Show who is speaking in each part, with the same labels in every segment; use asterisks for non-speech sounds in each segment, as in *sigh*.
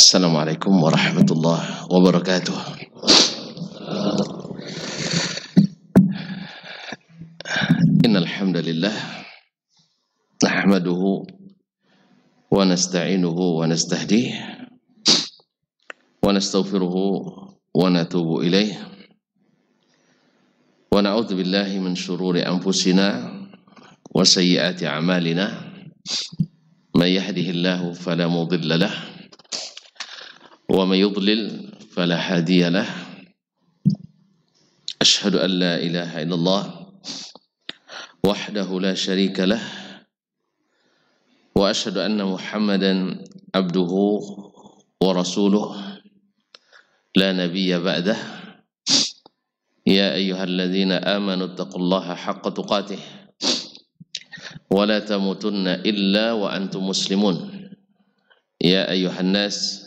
Speaker 1: السلام عليكم ورحمة الله وبركاته إن الحمد لله نحمده ونستعينه ونستهديه ونستغفره ونتوب إليه ونعوذ بالله من شرور أنفسنا وسيئات أعمالنا من يهده الله فلا مضل له ومن يضلل فلا هادي له أشهد أن لا إله إلا الله وحده لا شريك له وأشهد أن محمدا عبده ورسوله لا نبي بعده يا أيها الذين آمنوا اتقوا الله حق تقاته ولا تموتن إلا وأنتم مسلمون يا أيها الناس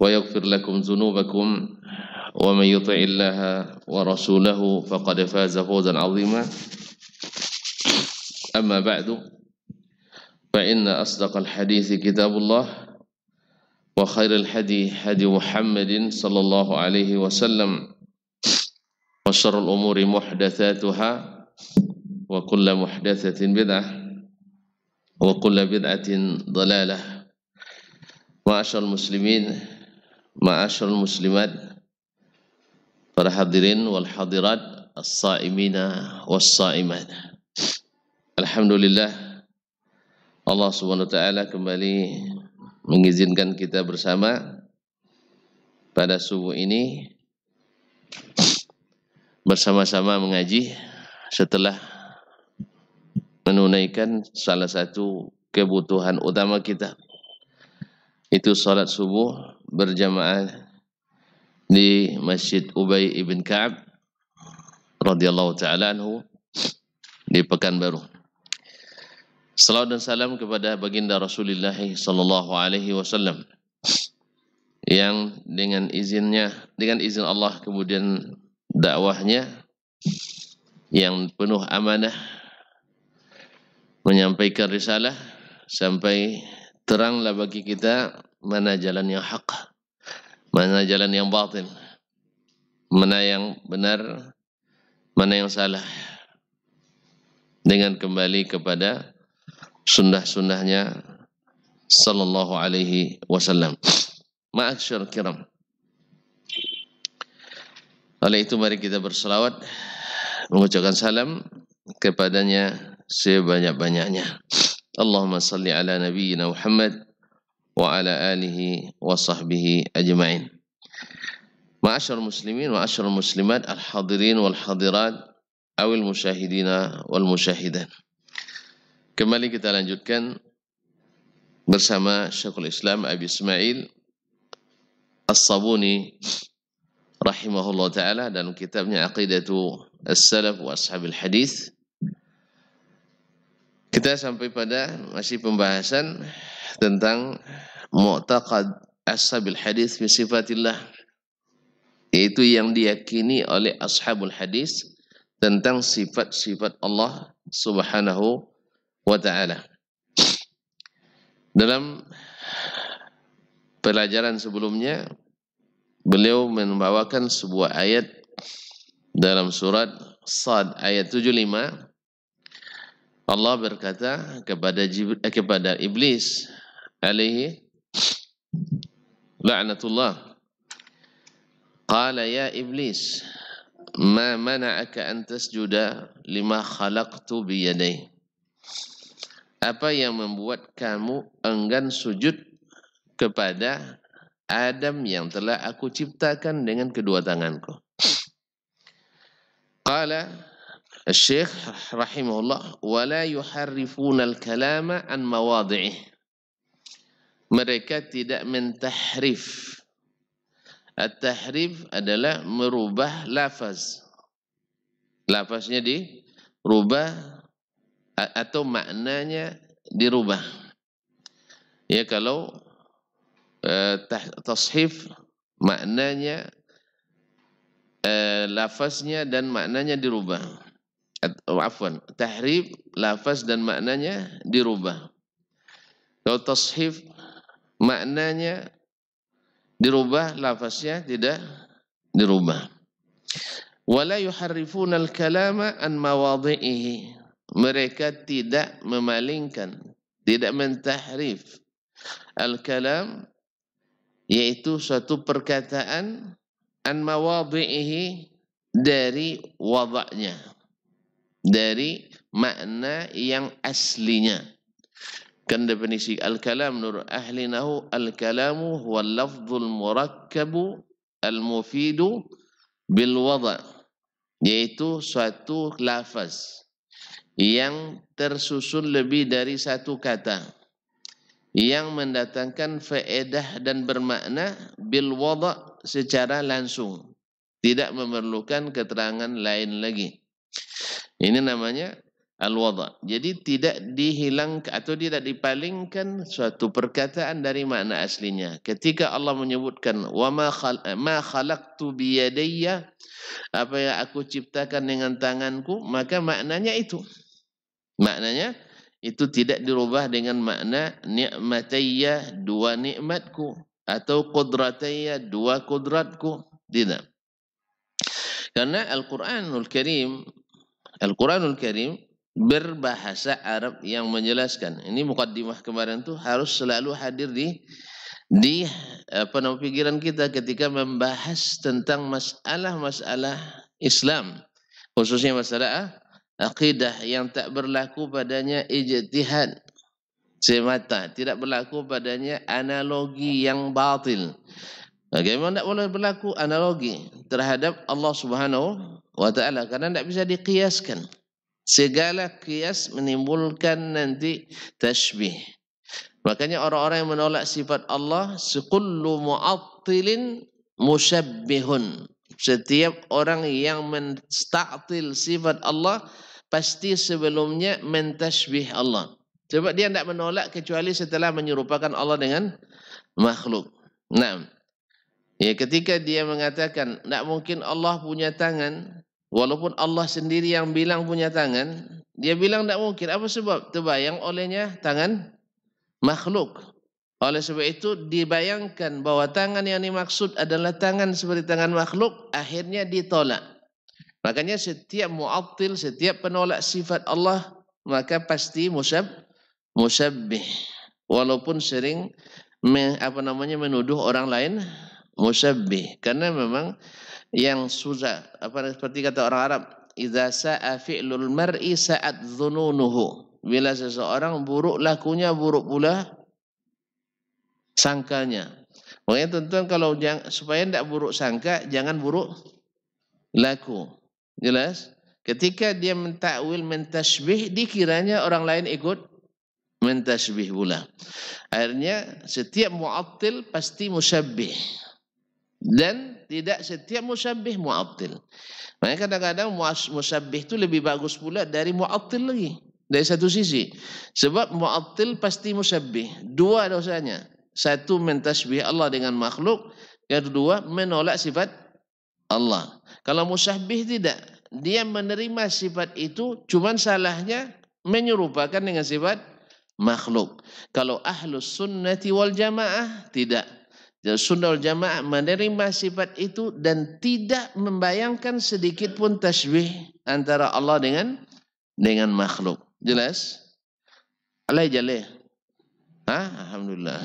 Speaker 1: ويغفر لكم ذنوبكم ومن يطع الله ورسوله فقد فاز فوزا عظيما أما بعد فإن أصدق الحديث كتاب الله وخير الحدي هدي محمد صلى الله عليه وسلم وشر الأمور محدثاتها وكل محدثة بدعة وكل بدعة ضلالة معاشر المسلمين Ma'asyarul muslimat Para hadirin wal hadirat As-sa'imina was-sa'imat Alhamdulillah Allah subhanahu wa ta'ala kembali Mengizinkan kita bersama Pada subuh ini Bersama-sama mengaji Setelah Menunaikan salah satu kebutuhan utama kita Itu salat subuh berjamaah di Masjid Ubay ibn Ka'ab radhiyallahu taala anhu di Pekanbaru. Salam dan salam kepada baginda Rasulullah sallallahu alaihi wasallam yang dengan izinnya dengan izin Allah kemudian dakwahnya yang penuh amanah menyampaikan risalah sampai teranglah bagi kita mana jalan yang hak, mana jalan yang batin? mana yang benar, mana yang salah. Dengan kembali kepada sunnah-sunnahnya sallallahu alaihi wasallam. Ma'asyur kiram. Oleh itu mari kita berselawat mengucapkan salam kepadanya sebanyak-banyaknya. Allahumma salli ala nabiyyina Muhammad وعلى آله وصحبه أجمعين معاشر المسلمين وعشر المسلمات الحاضرين والحاضرات أو المشاهدين والمشاهدات Kembali kita lanjutkan bersama Syekhul Islam Abi Ismail As-Sabuni rahimahullah taala dan kitabnya Aqidatu As-Salaf wa Ashabil Hadis. Kita sampai pada masih pembahasan tentang mu'taqad ashabil hadis fi sifatillah yaitu yang diyakini oleh ashabul hadis tentang sifat-sifat Allah Subhanahu wa taala. Dalam pelajaran sebelumnya beliau membawakan sebuah ayat dalam surat Sad ayat 75 Allah berkata kepada Jib, eh, kepada iblis alaihi la'natullah qala ya iblis ma mana'aka an tasjuda lima khalaqtu bi yadayhi apa yang membuat kamu enggan sujud kepada Adam yang telah aku ciptakan dengan kedua tanganku qala Syekh rahimahullah wala yuharrifunal kalama an mawadhi'ih. Mereka tidak mentahrif. At-tahrif adalah merubah lafaz. Lafaznya rubah atau maknanya dirubah. Ya kalau uh, tashif maknanya uh, lafaznya dan maknanya dirubah. Oh, afwan tahrif lafaz dan maknanya dirubah kalau tashif maknanya dirubah lafaznya tidak dirubah wala yuharrifuna al-kalama an mawadhi'ihi mereka tidak memalingkan tidak mentahrif al-kalam yaitu suatu perkataan an mawadhi'ihi dari wadaknya dari makna yang aslinya. Kan definisi al-kalam nur ahli nahu al-kalamu huwa lafzul murakkabu al-mufidu bil wada yaitu suatu lafaz yang tersusun lebih dari satu kata yang mendatangkan faedah dan bermakna bil wada secara langsung tidak memerlukan keterangan lain lagi Ini namanya al-wada. Jadi tidak dihilang atau tidak dipalingkan suatu perkataan dari makna aslinya. Ketika Allah menyebutkan wa ma, khal ma khalaqtu bi yadayya apa yang aku ciptakan dengan tanganku, maka maknanya itu. Maknanya itu tidak dirubah dengan makna ni'matayya dua nikmatku atau qudratayya dua kudratku. Tidak. Karena Al-Quranul Karim Al-Quranul Karim berbahasa Arab yang menjelaskan. Ini mukaddimah kemarin itu harus selalu hadir di di apa nama pikiran kita ketika membahas tentang masalah-masalah Islam. Khususnya masalah ah, akidah yang tak berlaku padanya ijtihad semata. Tidak berlaku padanya analogi yang batil. Bagaimana tidak boleh berlaku analogi terhadap Allah Subhanahu wa taala karena tidak bisa dikiaskan. Segala kias menimbulkan nanti tashbih. Makanya orang-orang yang menolak sifat Allah, sekullu mu'attilin musyabbihun. Setiap orang yang menstaktil sifat Allah, pasti sebelumnya mentashbih Allah. Sebab dia tidak menolak kecuali setelah menyerupakan Allah dengan makhluk. Nah, Ya ketika dia mengatakan tidak mungkin Allah punya tangan, walaupun Allah sendiri yang bilang punya tangan, dia bilang tidak mungkin. Apa sebab? Terbayang olehnya tangan makhluk. Oleh sebab itu dibayangkan bahwa tangan yang dimaksud adalah tangan seperti tangan makhluk, akhirnya ditolak. Makanya setiap mu'attil, setiap penolak sifat Allah, maka pasti musab, musabbih. Walaupun sering me, apa namanya menuduh orang lain musabbih karena memang yang sudah apa seperti kata orang Arab idza sa'a fi'lul mar'i sa'at dhununuhu bila seseorang buruk lakunya buruk pula sangkanya makanya tentu tuan kalau jang, supaya tidak buruk sangka jangan buruk laku jelas ketika dia mentakwil mentasbih dikiranya orang lain ikut mentasbih pula akhirnya setiap mu'attil pasti musabbih dan tidak setiap musabbih mu'attil. Makanya kadang-kadang musabbih itu lebih bagus pula dari mu'attil lagi. Dari satu sisi. Sebab mu'attil pasti musabbih. Dua dosanya. Satu mentasbih Allah dengan makhluk. Yang kedua menolak sifat Allah. Kalau musabbih tidak. Dia menerima sifat itu cuman salahnya menyerupakan dengan sifat makhluk. Kalau ahlus sunnati wal jamaah tidak. Ya, sunnah jamaah menerima sifat itu dan tidak membayangkan sedikit pun tasbih antara Allah dengan dengan makhluk. Jelas? Alai jaleh. ah, Alhamdulillah.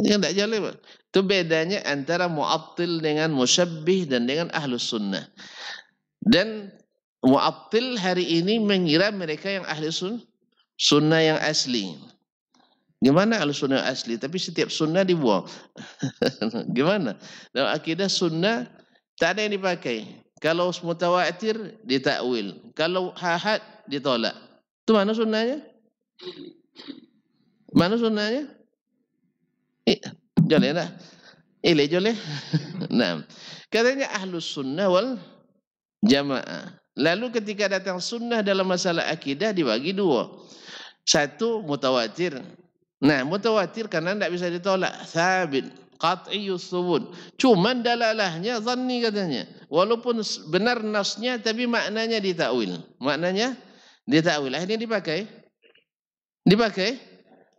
Speaker 1: yang tidak jaleh Pak. Itu bedanya antara mu'attil dengan musyabbih dan dengan ahlus sunnah. Dan mu'attil hari ini mengira mereka yang ahli sunnah, sunnah yang asli. Gimana al sunnah asli? Tapi setiap sunnah dibuang. *laughs* Gimana? Dalam akidah sunnah, tak ada yang dipakai. Kalau mutawatir, ditakwil. Kalau hahad, ditolak. Itu mana sunnahnya? Mana sunnahnya? Eh, jolah dah. Ile eh, jolah. *laughs* nah. Katanya ahlus sunnah wal jamaah. Lalu ketika datang sunnah dalam masalah akidah dibagi dua. Satu mutawatir, Nah, mutawatir karena tidak bisa ditolak. Thabit. Qat'iyu subun. Cuman dalalahnya zanni katanya. Walaupun benar nasnya, tapi maknanya ditakwil. Maknanya ditakwil. ini dipakai. Dipakai.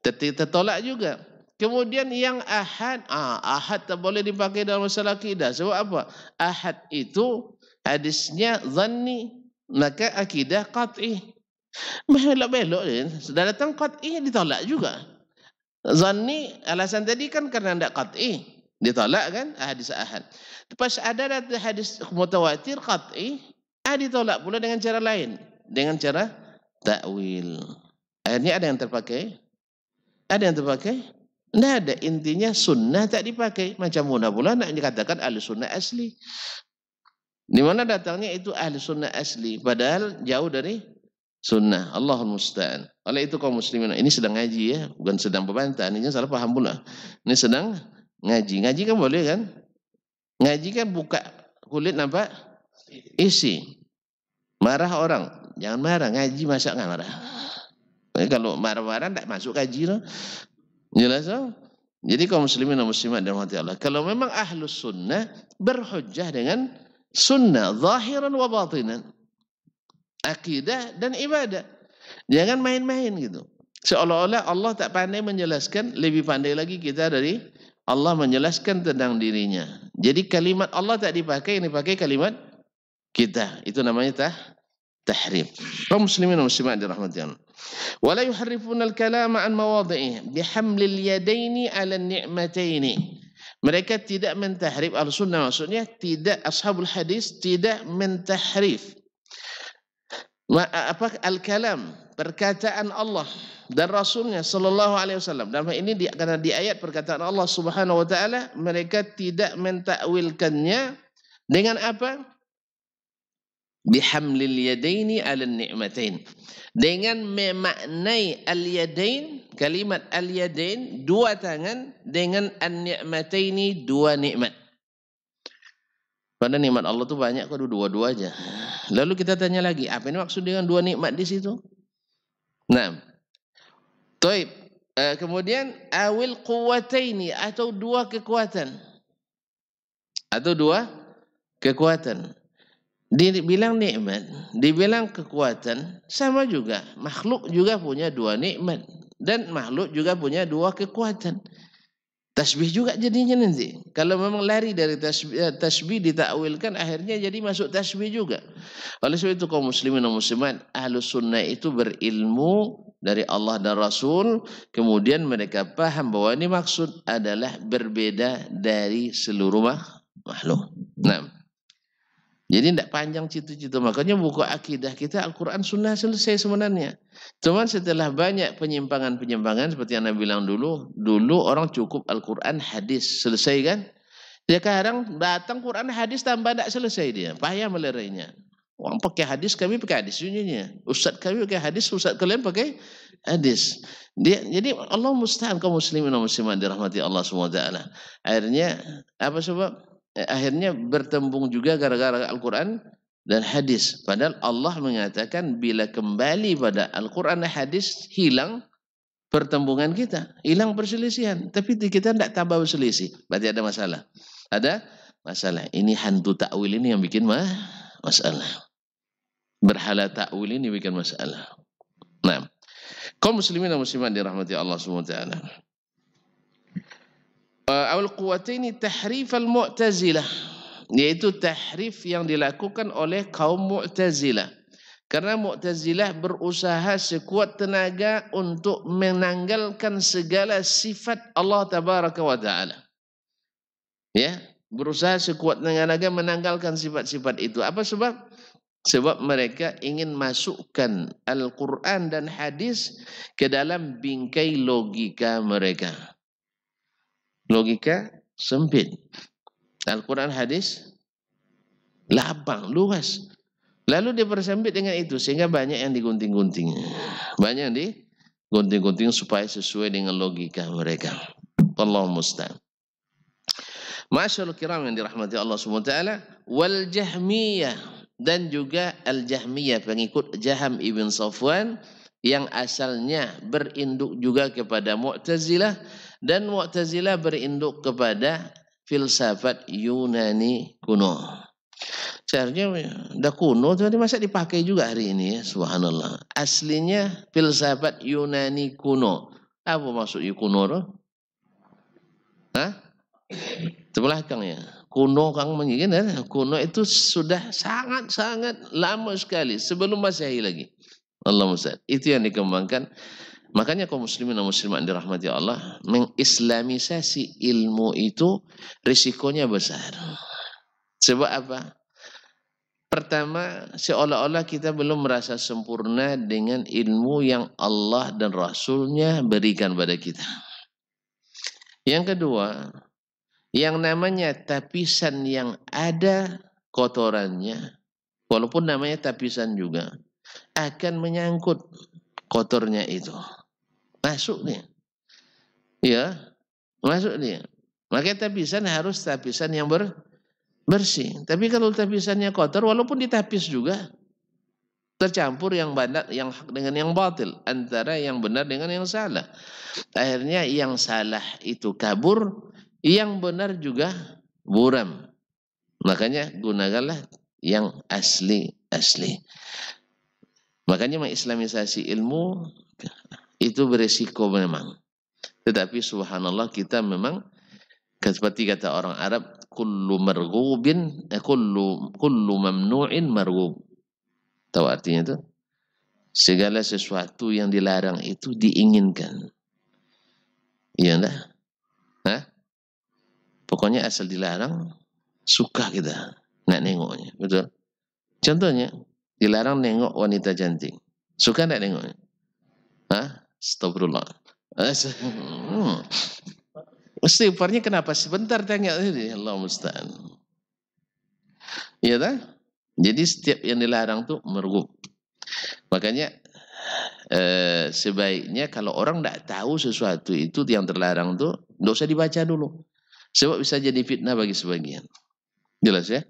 Speaker 1: Tetapi tertolak juga. Kemudian yang ahad. Ah, ahad tak boleh dipakai dalam masalah akidah. Sebab apa? Ahad itu hadisnya zanni. Maka akidah qat'i. Belok-belok. Sudah datang qat'i ditolak juga. Zanni alasan tadi kan karena tidak qat'i. Ditolak kan ah, hadis ahad. Pas ada hadis mutawatir qat'i, ah ditolak pula dengan cara lain. Dengan cara takwil. Akhirnya ada yang terpakai? Ada yang terpakai? Tidak ada. Intinya sunnah tak dipakai. Macam mana pula nak dikatakan ahli sunnah asli. Di mana datangnya itu ahli sunnah asli. Padahal jauh dari sunnah. Allah Musta'an. Oleh itu kaum muslimin, ini sedang ngaji ya, bukan sedang pembantah. Ini salah paham pula. Ini sedang ngaji. Ngaji kan boleh kan? Ngaji kan buka kulit nampak isi. Marah orang, jangan marah. Ngaji masa nggak marah. kalau marah-marah tidak masuk ngaji. loh. Jelas loh? Jadi kaum muslimin dan muslimat dan hati Allah. Kalau memang ahlus sunnah berhujjah dengan sunnah zahiran wa batinan. Akidah dan ibadah. Jangan main-main gitu. Seolah-olah Allah tak pandai menjelaskan, lebih pandai lagi kita dari Allah menjelaskan tentang dirinya. Jadi kalimat Allah tak dipakai, yang dipakai kalimat kita. Itu namanya tah tahrif. Kaum muslimin muslimat dirahmati Wala yuharrifuna al kalam an mawadhi'i bihamlil yadaini 'ala ni'mataini. Mereka tidak mentahrif al-sunnah maksudnya tidak ashabul hadis tidak mentahrif apa al-kalam perkataan Allah dan Rasulnya Sallallahu Alaihi Wasallam. Dalam ini di, karena di ayat perkataan Allah Subhanahu Wa Taala mereka tidak mentakwilkannya dengan apa? Bihamlil yadaini ala ni'matain. Dengan memaknai al-yadain, kalimat al-yadain, dua tangan dengan an-ni'mataini, dua nikmat. Padahal nikmat Allah tuh banyak kok dua-dua aja. Lalu kita tanya lagi, apa ini maksud dengan dua nikmat di situ? Nah, Taib. Eh, kemudian awil kuwataini atau dua kekuatan. Atau dua kekuatan. Dibilang nikmat, dibilang kekuatan, sama juga. Makhluk juga punya dua nikmat dan makhluk juga punya dua kekuatan. Tasbih juga jadinya nanti. Kalau memang lari dari tasbih eh, tashbih ditakwilkan akhirnya jadi masuk tasbih juga. Oleh sebab itu kaum muslimin dan muslimat ahlu sunnah itu berilmu dari Allah dan Rasul. Kemudian mereka paham bahwa ini maksud adalah berbeda dari seluruh makhluk. Nah. Jadi tidak panjang cita-cita. Makanya buku akidah kita Al-Quran Sunnah selesai sebenarnya. Cuman setelah banyak penyimpangan-penyimpangan seperti yang Nabi bilang dulu. Dulu orang cukup Al-Quran hadis selesai kan. Dia kadang datang Quran hadis tambah tidak selesai dia. Payah melerainya. Orang pakai hadis, kami pakai hadis juninya. Ustaz kami pakai hadis, ustaz kalian pakai hadis. Dia, jadi Allah mustahil kaum muslimin dan muslimat dirahmati Allah SWT. Akhirnya apa sebab? Eh, akhirnya bertembung juga gara-gara Al-Quran dan hadis. Padahal Allah mengatakan bila kembali pada Al-Quran dan hadis hilang pertembungan kita, hilang perselisihan. Tapi kita tidak tambah berselisih, berarti ada masalah. Ada masalah. Ini hantu takwil ini yang bikin mah masalah. Berhala takwil ini bikin masalah. Nah, kaum muslimin dan muslimat dirahmati Allah SWT. Eh, awal kuat ini tahrif al-mu'tazilah yaitu tahrif yang dilakukan oleh kaum mu'tazilah karena mu'tazilah berusaha sekuat tenaga untuk menanggalkan segala sifat Allah tabaraka wa taala ya berusaha sekuat tenaga menanggalkan sifat-sifat itu apa sebab sebab mereka ingin masukkan Al-Quran dan hadis ke dalam bingkai logika mereka Logika sempit. Al-Quran hadis lapang, luas. Lalu dipersempit dengan itu sehingga banyak yang digunting-gunting. Banyak yang digunting-gunting supaya sesuai dengan logika mereka. Allah musta'an. Masyarul kiram yang dirahmati Allah SWT wal jahmiyah dan juga al jahmiyah pengikut Jaham ibn Safwan yang asalnya berinduk juga kepada Mu'tazilah dan Mu'tazilah berinduk kepada filsafat Yunani kuno. Seharusnya dah kuno tapi masa dipakai juga hari ini ya, subhanallah. Aslinya filsafat Yunani kuno. Apa maksud kuno tuh? Hah? Itu belakang ya. Kuno kang mengingin ya. Kuno itu sudah sangat-sangat lama sekali sebelum Masehi lagi. Allah Ustaz. Itu yang dikembangkan Makanya kaum muslimin dan muslimat dirahmati Allah, mengislamisasi ilmu itu risikonya besar. Sebab apa? Pertama, seolah-olah kita belum merasa sempurna dengan ilmu yang Allah dan Rasulnya berikan pada kita. Yang kedua, yang namanya tapisan yang ada kotorannya, walaupun namanya tapisan juga, akan menyangkut kotornya itu. Masuk dia. Ya, masuk dia. Makanya tapisan harus tapisan yang ber, bersih. Tapi kalau tapisannya kotor, walaupun ditapis juga, tercampur yang banyak yang hak dengan yang batil antara yang benar dengan yang salah akhirnya yang salah itu kabur yang benar juga buram makanya gunakanlah yang asli asli makanya mengislamisasi ilmu itu beresiko memang. Tetapi subhanallah kita memang kan seperti kata orang Arab kullu marghubin eh, kullu kullu mamnu'in marghub. Tahu artinya itu? Segala sesuatu yang dilarang itu diinginkan. Iya enggak? Hah? Pokoknya asal dilarang suka kita nak nengoknya, betul? Contohnya dilarang nengok wanita cantik. Suka nak nengoknya? Hah? Astagfirullah. Hmm. Istighfarnya kenapa? Sebentar tanya ini ya Allah musta'an. Iya tak? Jadi setiap yang dilarang tuh mergub. Makanya eh, sebaiknya kalau orang tidak tahu sesuatu itu yang terlarang tuh tidak usah dibaca dulu. Sebab bisa jadi fitnah bagi sebagian. Jelas ya?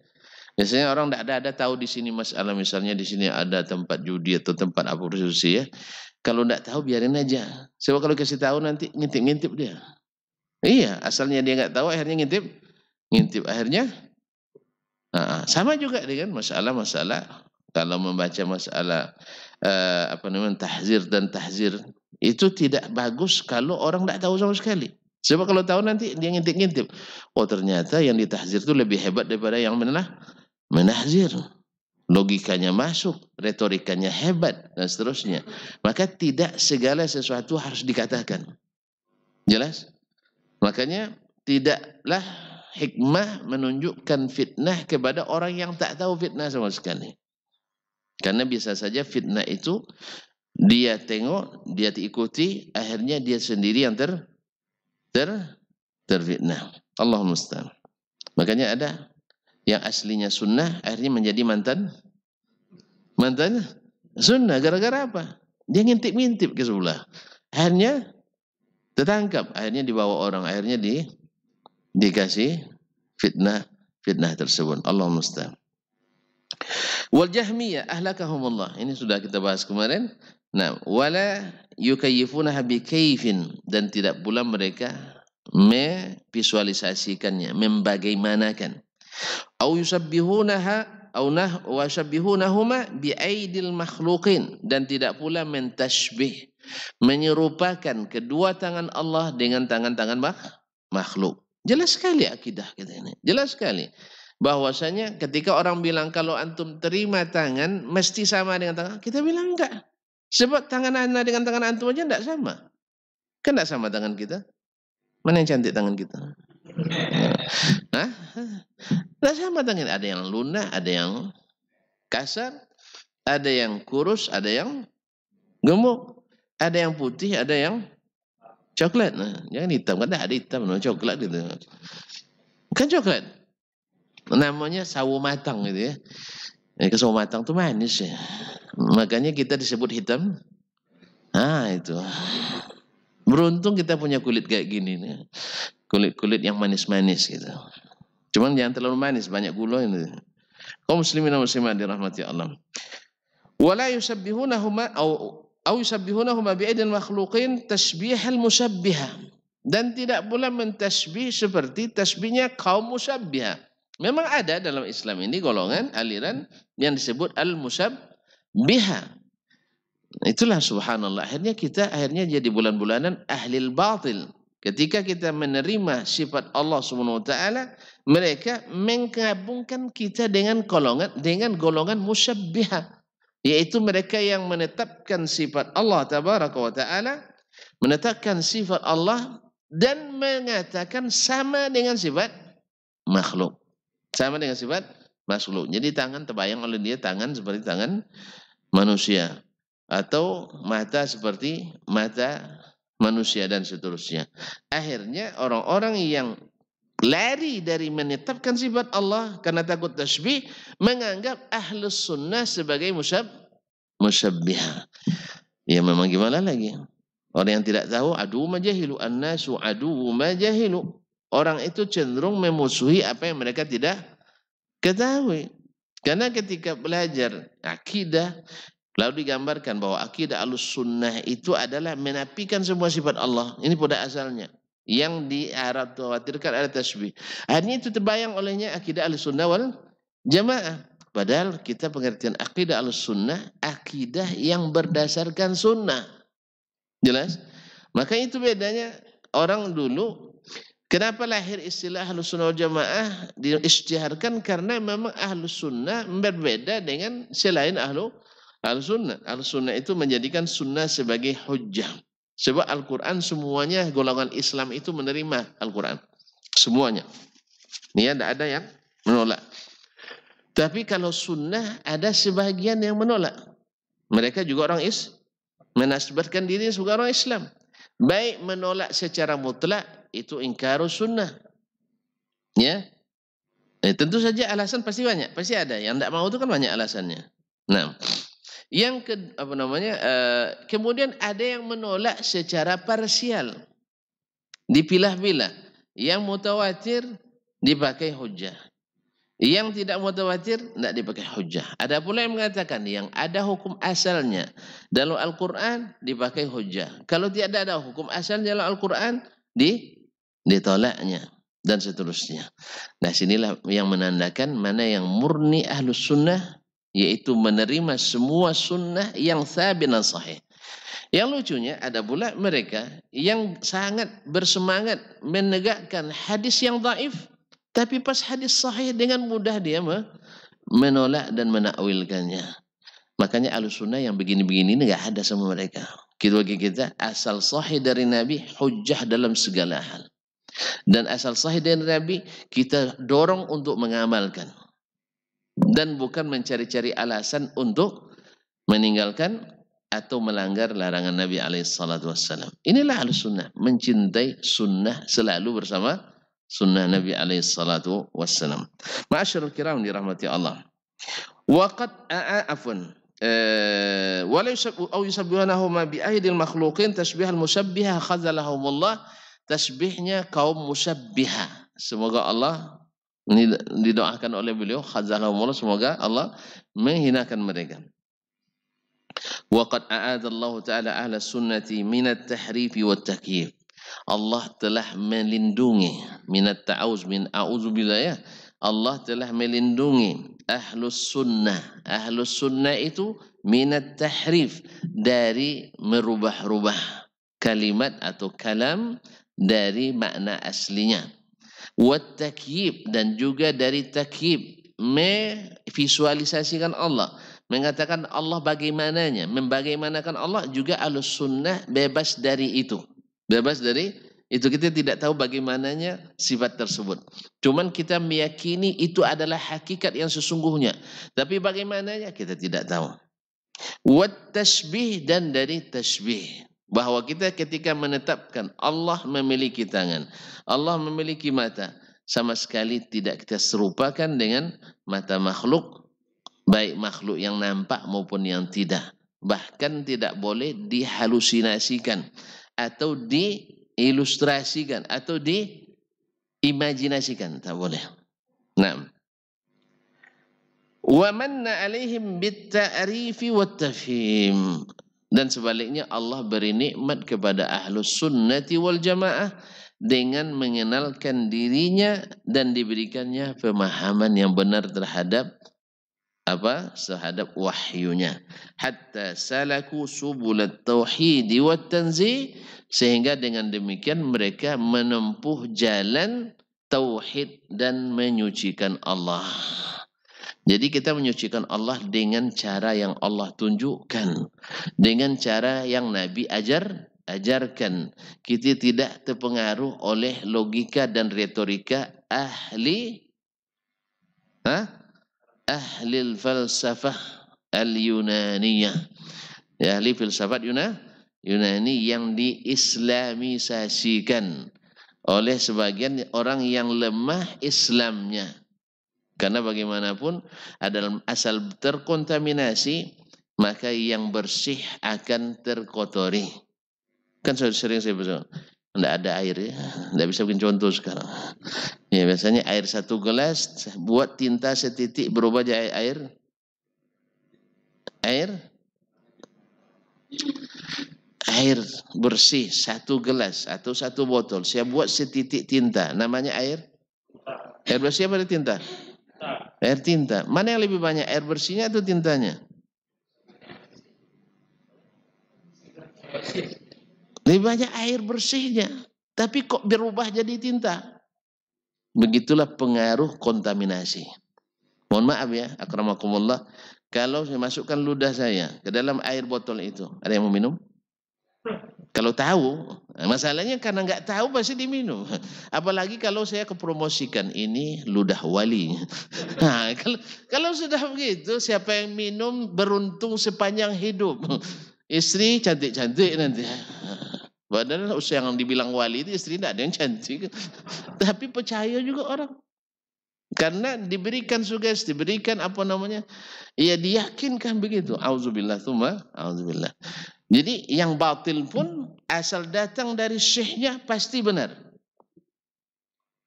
Speaker 1: Biasanya orang tidak ada, ada tahu di sini masalah misalnya di sini ada tempat judi atau tempat apa ya. Kalau tidak tahu biarin aja. Sebab kalau kasih tahu nanti ngintip-ngintip dia. Iya, asalnya dia nggak tahu akhirnya ngintip, ngintip akhirnya. Nah, sama juga dengan masalah-masalah kalau membaca masalah eh, apa namanya tahzir dan tahzir itu tidak bagus kalau orang tidak tahu sama sekali. Sebab kalau tahu nanti dia ngintip-ngintip. Oh ternyata yang ditahzir itu lebih hebat daripada yang menah menahzir logikanya masuk, retorikanya hebat, dan seterusnya. Maka tidak segala sesuatu harus dikatakan. Jelas? Makanya tidaklah hikmah menunjukkan fitnah kepada orang yang tak tahu fitnah sama sekali. Karena bisa saja fitnah itu dia tengok, dia diikuti, akhirnya dia sendiri yang ter ter terfitnah. Allah mustahil. Makanya ada yang aslinya sunnah akhirnya menjadi mantan mantan sunnah gara-gara apa? Dia ngintip-ngintip ke sebelah. Akhirnya tertangkap, akhirnya dibawa orang, akhirnya di dikasih fitnah fitnah tersebut. Allah musta Wal Jahmiyah ahlakahumullah. Ini sudah kita bahas kemarin. Nah, wala bi kaifin dan tidak pula mereka memvisualisasikannya, membagaimanakan. Au yusabbihunaha au nah wa syabbihunahuma bi aidil makhluqin dan tidak pula mentashbih menyerupakan kedua tangan Allah dengan tangan-tangan makhluk. Jelas sekali akidah kita ini. Jelas sekali bahwasanya ketika orang bilang kalau antum terima tangan mesti sama dengan tangan kita bilang enggak sebab tangan anda dengan tangan antum aja enggak sama kan enggak sama tangan kita mana yang cantik tangan kita nah *laughs* Nah, sama dengan ada yang lunak, ada yang kasar, ada yang kurus, ada yang gemuk, ada yang putih, ada yang coklat. Nah, jangan hitam, kan ada hitam, no, coklat gitu. Kan coklat. Namanya sawo matang gitu ya. Ini eh, sawo matang tuh manis ya. Makanya kita disebut hitam. Ah itu. Beruntung kita punya kulit kayak gini nih. Kulit-kulit yang manis-manis gitu. Cuman jangan terlalu manis, banyak gula ini. Kau muslimin dan muslimat dirahmati Allah. Wala yusabbihunahuma au au yusabbihunahuma makhlukin makhluqin tasbihal musabbiha. Dan tidak boleh mentasbih seperti tasbihnya kaum musabbiha. Memang ada dalam Islam ini golongan aliran yang disebut al-musabbiha. Itulah subhanallah. Akhirnya kita akhirnya jadi bulan-bulanan ahlil batil. Ketika kita menerima sifat Allah Subhanahu wa taala, mereka menggabungkan kita dengan golongan dengan golongan musyabbihah, yaitu mereka yang menetapkan sifat Allah tabaraka wa taala, menetapkan sifat Allah dan mengatakan sama dengan sifat makhluk. Sama dengan sifat makhluk. Jadi tangan terbayang oleh dia tangan seperti tangan manusia atau mata seperti mata manusia dan seterusnya. Akhirnya orang-orang yang lari dari menetapkan sifat Allah karena takut tasbih menganggap ahlus sunnah sebagai musab musabbihah. Ya memang gimana lagi? Orang yang tidak tahu adu majahilu annasu adu majahilu. Orang itu cenderung memusuhi apa yang mereka tidak ketahui. Karena ketika belajar akidah, Lalu digambarkan bahwa akidah alus sunnah itu adalah menapikan semua sifat Allah. Ini pada asalnya. Yang diarah khawatirkan ada tasbih. Hanya itu terbayang olehnya akidah alus sunnah wal jamaah. Padahal kita pengertian akidah alus sunnah, akidah yang berdasarkan sunnah. Jelas? Maka itu bedanya orang dulu Kenapa lahir istilah ahlus sunnah jamaah diistiharkan karena memang ahlus sunnah berbeda dengan selain ahlu Al-sunnah. Al-sunnah itu menjadikan sunnah sebagai hujah. Sebab Al-Quran semuanya golongan Islam itu menerima Al-Quran. Semuanya. Ini ada, ada yang menolak. Tapi kalau sunnah ada sebagian yang menolak. Mereka juga orang is menasbatkan diri sebagai orang Islam. Baik menolak secara mutlak itu ingkar sunnah. Ya, Eh, tentu saja alasan pasti banyak, pasti ada. Yang tidak mau itu kan banyak alasannya. Nah, yang ke, apa namanya? Uh, kemudian ada yang menolak secara parsial. Dipilah-pilah. Yang mutawatir dipakai hujah. Yang tidak mutawatir tidak dipakai hujah. Ada pula yang mengatakan yang ada hukum asalnya dalam Al-Qur'an dipakai hujah. Kalau tidak ada hukum asalnya dalam Al-Qur'an di ditolaknya dan seterusnya. Nah, sinilah yang menandakan mana yang murni ahlus sunnah yaitu menerima semua sunnah yang sabit dan sahih. Yang lucunya ada pula mereka yang sangat bersemangat menegakkan hadis yang daif, tapi pas hadis sahih dengan mudah dia menolak dan menakwilkannya. Makanya alusunah yang begini-begini ini nggak ada sama mereka. Kita bagi kita asal sahih dari Nabi hujah dalam segala hal. Dan asal sahih dari Nabi kita dorong untuk mengamalkan dan bukan mencari-cari alasan untuk meninggalkan atau melanggar larangan Nabi SAW. Inilah al-sunnah, mencintai sunnah selalu bersama sunnah Nabi SAW. wassalam. Ma'asyarul kiram dirahmati Allah. Waqad a'afun e, wala au ma bi aidil makhluqin musabbiha musabbihah khazalahumullah tashbihnya kaum musabbiha. Semoga Allah didoakan oleh beliau khazalahumullah semoga Allah menghinakan mereka. Waqad a'adallahu ta'ala ahla sunnati minat tahrifi wa takyif. Allah telah melindungi minat ta'awuz min a'udzubillah ya. Allah telah melindungi ahlus sunnah. Ahlus sunnah itu minat tahrif dari merubah-rubah kalimat atau kalam dari makna aslinya. Wat dan juga dari takib mevisualisasikan Allah. Mengatakan Allah bagaimananya. Membagaimanakan Allah juga alus sunnah bebas dari itu. Bebas dari itu kita tidak tahu bagaimananya sifat tersebut. Cuman kita meyakini itu adalah hakikat yang sesungguhnya. Tapi bagaimananya kita tidak tahu. Wat dan dari tashbih bahwa kita ketika menetapkan Allah memiliki tangan, Allah memiliki mata, sama sekali tidak kita serupakan dengan mata makhluk, baik makhluk yang nampak maupun yang tidak. Bahkan tidak boleh dihalusinasikan atau diilustrasikan atau diimajinasikan, tak boleh. Nah. Wa manna alaihim bit dan sebaliknya Allah beri nikmat kepada ahlus sunnati wal jamaah dengan mengenalkan dirinya dan diberikannya pemahaman yang benar terhadap apa terhadap wahyunya hatta salaku subulat tauhid wa tanzi sehingga dengan demikian mereka menempuh jalan tauhid dan menyucikan Allah jadi kita menyucikan Allah dengan cara yang Allah tunjukkan, dengan cara yang Nabi ajar ajarkan. Kita tidak terpengaruh oleh logika dan retorika ahli ha? ahli falsafah al-Yunaniyah. Ya, ahli filsafat Yuna, Yunani yang diislamisasikan oleh sebagian orang yang lemah Islamnya karena bagaimanapun adalah asal terkontaminasi maka yang bersih akan terkotori. Kan sering saya bilang, tidak ada air ya, tidak bisa bikin contoh sekarang. Ya biasanya air satu gelas buat tinta setitik berubah jadi air. Air air bersih satu gelas atau satu botol saya buat setitik tinta namanya air air bersih apa tinta Air tinta. Mana yang lebih banyak, air bersihnya atau tintanya? Lebih banyak air bersihnya. Tapi kok berubah jadi tinta? Begitulah pengaruh kontaminasi. Mohon maaf ya, akramakumullah. Kalau saya masukkan ludah saya ke dalam air botol itu, ada yang mau minum? Kalau tahu, masalahnya karena nggak tahu pasti diminum. Apalagi kalau saya kepromosikan ini ludah wali. *laughs* Nah, kalau, kalau sudah begitu, siapa yang minum beruntung sepanjang hidup. Istri cantik-cantik nanti. Padahal usia yang dibilang wali itu istri tidak ada yang cantik. *laughs* Tapi percaya juga orang. Karena diberikan sugesti, diberikan apa namanya, ya diyakinkan begitu. Auzubillah, tuma, auzubillah. Jadi yang batil pun asal datang dari syekhnya pasti benar.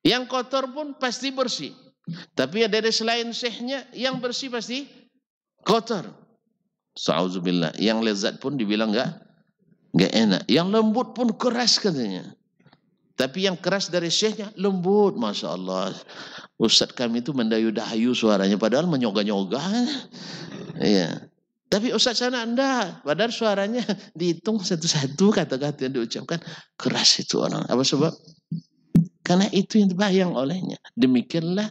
Speaker 1: Yang kotor pun pasti bersih. Tapi ada dari selain syekhnya yang bersih pasti kotor. Sa'udzubillah. Yang lezat pun dibilang enggak enggak enak. Yang lembut pun keras katanya. Tapi yang keras dari syekhnya lembut. Masya Allah. Ustadz kami itu mendayu dayu suaranya. Padahal menyoga-nyoga. Iya. Tapi Ustaz sana anda, padahal suaranya *laughs* dihitung satu-satu kata-kata yang diucapkan. Keras itu orang. Apa sebab? Karena itu yang terbayang olehnya. Demikianlah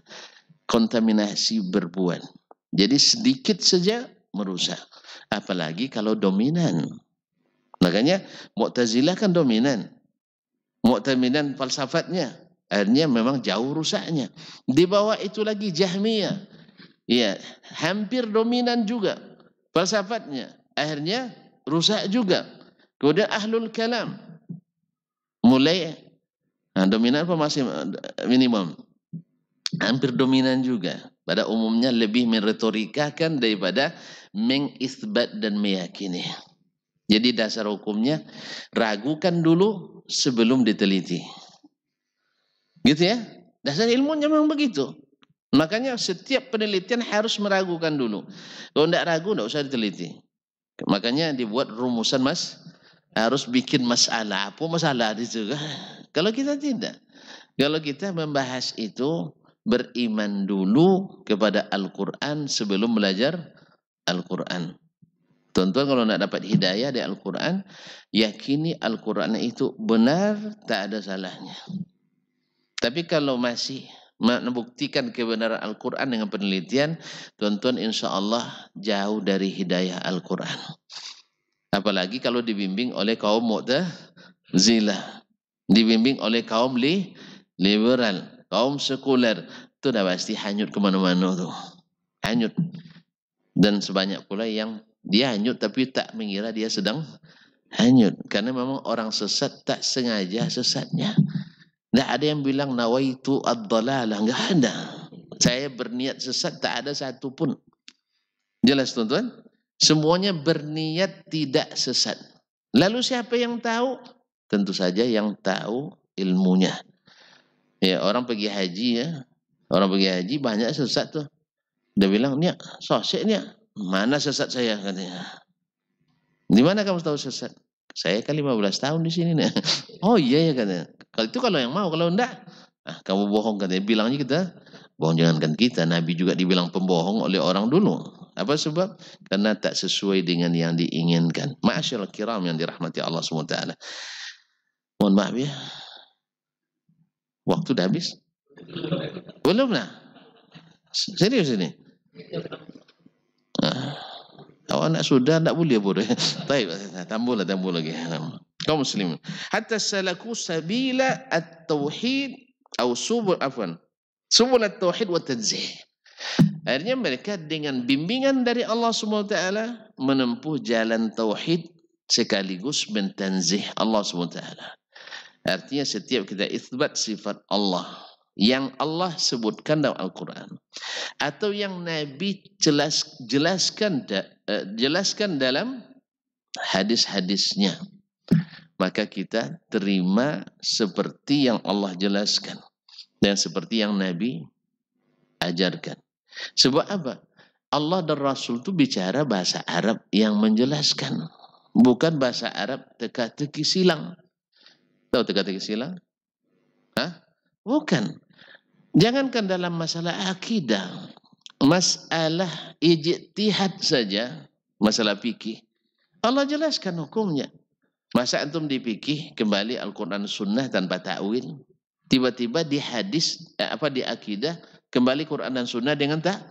Speaker 1: kontaminasi berbuan. Jadi sedikit saja merusak. Apalagi kalau dominan. Makanya Mu'tazilah kan dominan. Mu'tazilah falsafatnya. Akhirnya memang jauh rusaknya. Di bawah itu lagi Jahmiyah. Ya, hampir dominan juga falsafatnya Akhirnya rusak juga. Kemudian ahlul kalam. Mulai nah, dominan apa masih eh, minimum? Hampir dominan juga. Pada umumnya lebih meretorika kan daripada mengisbat dan meyakini. Jadi dasar hukumnya ragukan dulu sebelum diteliti. Gitu ya. Dasar ilmunya memang begitu. Makanya setiap penelitian harus meragukan dulu. Kalau tidak ragu, tidak usah diteliti. Makanya dibuat rumusan mas, harus bikin masalah. Apa masalah di situ? *laughs* Kalau kita tidak. Kalau kita membahas itu, beriman dulu kepada Al-Quran sebelum belajar Al-Quran. Tuan-tuan kalau nak dapat hidayah dari Al-Quran, yakini Al-Quran itu benar, tak ada salahnya. Tapi kalau masih membuktikan kebenaran Al-Quran dengan penelitian, tuan-tuan insya Allah jauh dari hidayah Al-Quran. Apalagi kalau dibimbing oleh kaum mu'tazilah, dibimbing oleh kaum li, liberal, kaum sekuler, itu dah pasti hanyut kemana-mana tuh. Hanyut. Dan sebanyak pula yang dia hanyut tapi tak mengira dia sedang hanyut. Karena memang orang sesat tak sengaja sesatnya. Tidak ada yang bilang nawaitu ad-dalalah. Nggak ada. Saya berniat sesat tak ada satu pun. Jelas tuan-tuan? Semuanya berniat tidak sesat. Lalu siapa yang tahu? Tentu saja yang tahu ilmunya. Ya orang pergi haji ya. Orang pergi haji banyak sesat tuh. Dia bilang, "Nya, sosek nya. Mana sesat saya? Katanya. Di mana kamu tahu sesat? Saya kan 15 tahun di sini. nih. *laughs* Oh iya ya katanya. Kalau itu kalau yang mau, kalau enggak, ah, kamu bohong katanya. Bilangnya kita gitu, ah. bohong jangankan kita, Nabi juga dibilang pembohong oleh orang dulu. Apa sebab? Karena tak sesuai dengan yang diinginkan. Ma'asyil kiram yang dirahmati Allah SWT. Mohon maaf ya. Waktu dah habis? Belum lah. Serius ini? Nah, kalau anak sudah, tak boleh boleh. *laughs* Baik, tambah lah, tambah lagi. Tambah kaum muslimin hatta salaku sabila at-tauhid atau subul afwan subul at-tauhid wa tanzih akhirnya mereka dengan bimbingan dari Allah Subhanahu wa taala menempuh jalan tauhid sekaligus mentanzih Allah Subhanahu wa taala artinya setiap kita isbat sifat Allah yang Allah sebutkan dalam Al-Quran atau yang Nabi jelas, jelaskan eh, jelaskan dalam hadis-hadisnya maka kita terima seperti yang Allah jelaskan dan seperti yang Nabi ajarkan. Sebab apa? Allah dan Rasul itu bicara bahasa Arab yang menjelaskan. Bukan bahasa Arab teka-teki silang. Tahu teka-teki silang? Hah? Bukan. Jangankan dalam masalah akidah. Masalah ijtihad saja. Masalah fikih. Allah jelaskan hukumnya. Masa antum dipikih kembali Al-Quran Sunnah tanpa tawil Tiba-tiba di hadis, eh, apa di akidah, kembali Quran dan Sunnah dengan tak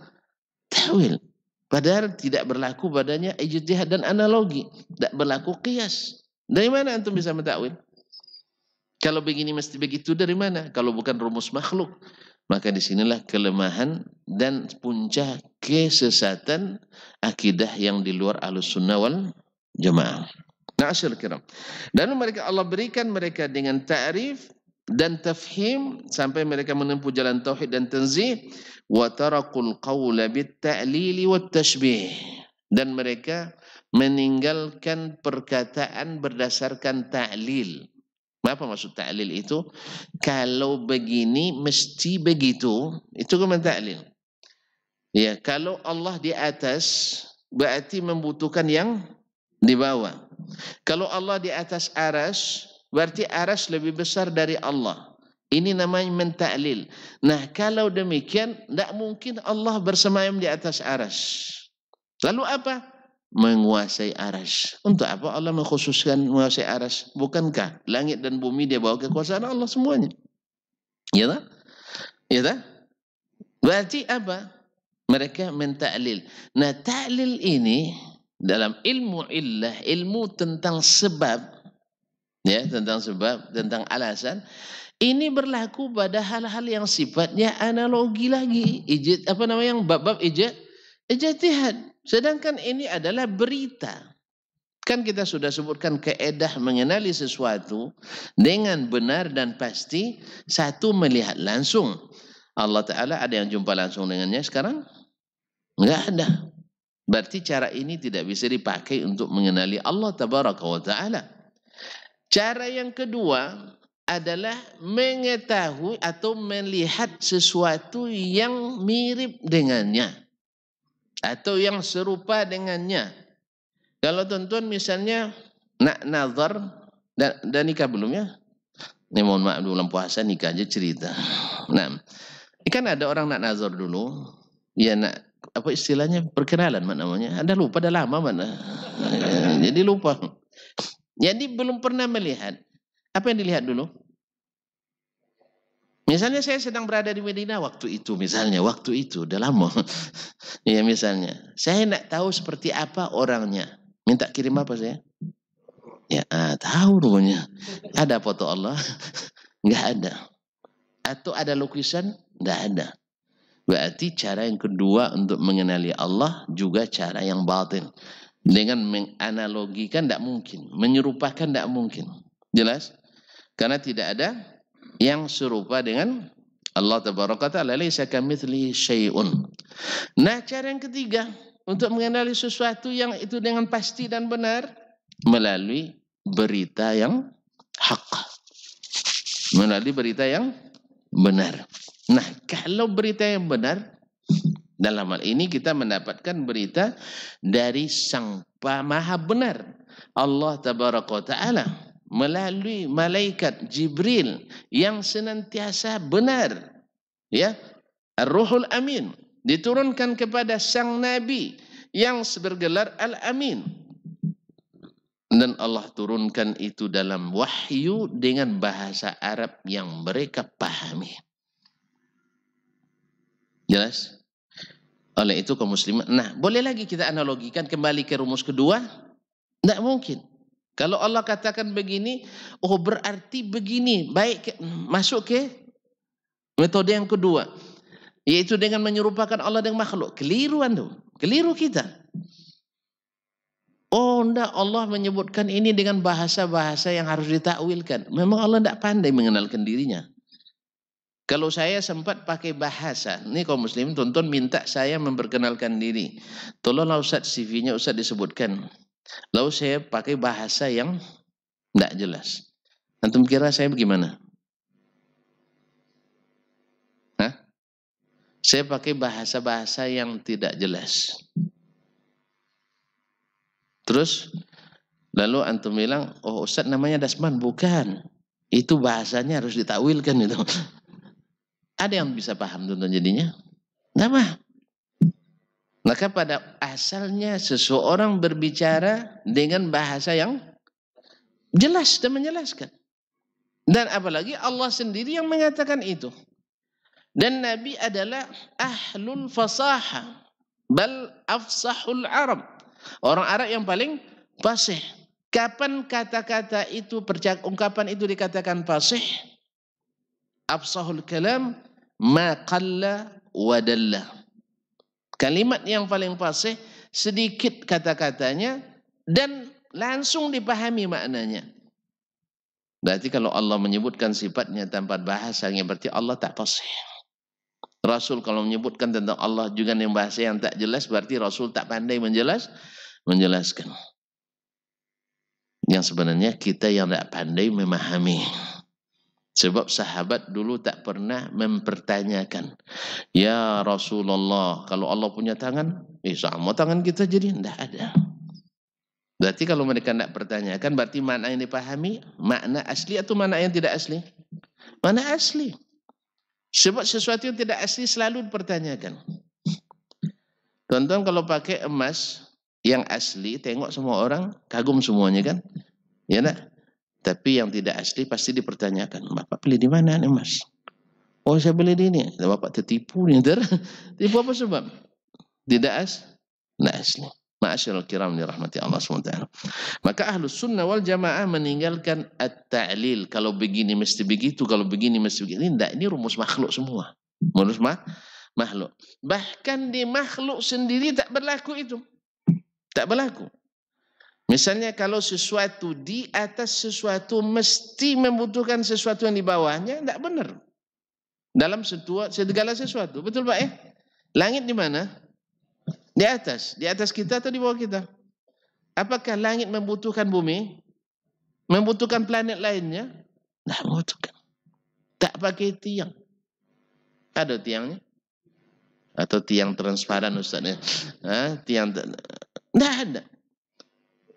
Speaker 1: tawil Padahal tidak berlaku badannya ijtihad dan analogi. Tidak berlaku kias. Dari mana antum bisa mentakwil? Kalau begini mesti begitu dari mana? Kalau bukan rumus makhluk. Maka disinilah kelemahan dan puncak kesesatan akidah yang di luar alus sunnah wal jamaah. Nasir kiram. Dan mereka Allah berikan mereka dengan ta'rif dan tafhim sampai mereka menempuh jalan tauhid dan tanzih wa tarakul qawla bit ta'lili wat tashbih dan mereka meninggalkan perkataan berdasarkan ta'lil apa maksud ta'lil itu kalau begini mesti begitu itu kan ta'lil ya kalau Allah di atas berarti membutuhkan yang di bawah kalau Allah di atas aras, berarti aras lebih besar dari Allah. Ini namanya menta'lil. Nah kalau demikian, tidak mungkin Allah bersemayam di atas aras. Lalu apa? Menguasai aras. Untuk apa Allah mengkhususkan menguasai aras? Bukankah langit dan bumi dia bawa kekuasaan Allah semuanya? Ya tak? Ya tak? Berarti apa? Mereka menta'lil. Nah taklil ini dalam ilmu illah, ilmu tentang sebab, ya tentang sebab, tentang alasan, ini berlaku pada hal-hal yang sifatnya analogi lagi, ijat apa namanya yang bab-bab ijat, ijatihad. Sedangkan ini adalah berita. Kan kita sudah sebutkan keedah mengenali sesuatu dengan benar dan pasti. Satu melihat langsung. Allah Ta'ala ada yang jumpa langsung dengannya sekarang? Enggak ada. Berarti cara ini tidak bisa dipakai untuk mengenali Allah tabaraka wa taala. Cara yang kedua adalah mengetahui atau melihat sesuatu yang mirip dengannya atau yang serupa dengannya. Kalau tuan-tuan misalnya nak nazar dan, dan nikah belum ya? Ini mohon maaf dalam puasa nikah aja cerita. Nah, ini kan ada orang nak nazar dulu, dia nak apa istilahnya perkenalan mana namanya anda lupa dah lama mana *laughs* jadi lupa jadi belum pernah melihat apa yang dilihat dulu misalnya saya sedang berada di Medina waktu itu misalnya waktu itu udah lama *laughs* ya misalnya saya nak tahu seperti apa orangnya minta kirim apa saya ya ah, tahu rupanya ada foto Allah *laughs* nggak ada atau ada lukisan nggak ada Berarti cara yang kedua untuk mengenali Allah juga cara yang batin. Dengan menganalogikan tidak mungkin, menyerupakan tidak mungkin. Jelas? Karena tidak ada yang serupa dengan Allah Ta'ala Nah, cara yang ketiga untuk mengenali sesuatu yang itu dengan pasti dan benar melalui berita yang hak. Melalui berita yang benar. Nah, kalau berita yang benar, dalam hal ini kita mendapatkan berita dari Sang Maha Benar, Allah Tabaraka Ta'ala melalui malaikat Jibril yang senantiasa benar ya ruhul Amin diturunkan kepada sang nabi yang sebergelar Al-Amin dan Allah turunkan itu dalam wahyu dengan bahasa Arab yang mereka pahami. Jelas? Oleh itu kaum muslimin. Nah, boleh lagi kita analogikan kembali ke rumus kedua? Tidak mungkin. Kalau Allah katakan begini, oh berarti begini. Baik, ke, hmm, masuk ke metode yang kedua. Yaitu dengan menyerupakan Allah dengan makhluk. Keliruan tuh. Keliru kita. Oh, enggak Allah menyebutkan ini dengan bahasa-bahasa yang harus ditakwilkan. Memang Allah tidak pandai mengenalkan dirinya. Kalau saya sempat pakai bahasa, ini kaum muslim tonton minta saya memperkenalkan diri. Tolonglah Ustaz CV-nya Ustaz disebutkan. Lalu saya pakai bahasa yang tidak jelas. Antum kira saya bagaimana? Hah? Saya pakai bahasa-bahasa yang tidak jelas. Terus, lalu antum bilang, oh Ustaz namanya Dasman. Bukan. Itu bahasanya harus ditakwilkan itu. Ada yang bisa paham tentang jadinya? Enggak Nama. Maka pada asalnya seseorang berbicara dengan bahasa yang jelas dan menjelaskan. Dan apalagi Allah sendiri yang mengatakan itu. Dan Nabi adalah ahlul fasaha. Bal afsahul Arab. Orang Arab yang paling fasih. Kapan kata-kata itu, ungkapan itu dikatakan fasih? Afsahul kalam ma qalla Kalimat yang paling fasih sedikit kata-katanya dan langsung dipahami maknanya. Berarti kalau Allah menyebutkan sifatnya tanpa bahasa, yang berarti Allah tak fasih. Rasul kalau menyebutkan tentang Allah juga dengan bahasa yang tak jelas berarti Rasul tak pandai menjelas menjelaskan. Yang sebenarnya kita yang tak pandai memahami. Sebab sahabat dulu tak pernah mempertanyakan. Ya Rasulullah, kalau Allah punya tangan, eh sama tangan kita jadi tidak ada. Berarti kalau mereka tidak pertanyakan, berarti mana yang dipahami, makna asli atau mana yang tidak asli? Mana asli? Sebab sesuatu yang tidak asli selalu dipertanyakan. Tonton kalau pakai emas yang asli, tengok semua orang, kagum semuanya kan? Ya nak? Tapi yang tidak asli pasti dipertanyakan, Bapak beli di mana nih mas? Oh saya beli di ini, Bapak tertipu nih, ter *laughs* tipu apa sebab? Tidak as, nah asli. Ma'asyarul kiram dirahmati Allah SWT. Maka ahlus sunnah wal jamaah meninggalkan at-ta'lil. Kalau begini mesti begitu, kalau begini mesti begini. Tidak, ini rumus makhluk semua. Rumus ma makhluk. Bahkan di makhluk sendiri tak berlaku itu. Tak berlaku. Misalnya kalau sesuatu di atas sesuatu mesti membutuhkan sesuatu yang di bawahnya, tidak benar. Dalam segala sesuatu, betul Pak ya? Langit di mana? Di atas. Di atas kita atau di bawah kita? Apakah langit membutuhkan bumi? Membutuhkan planet lainnya? Tidak membutuhkan. Tak pakai tiang. Ada tiangnya? Atau tiang transparan Ustaz ya? Tiang... Tidak ada.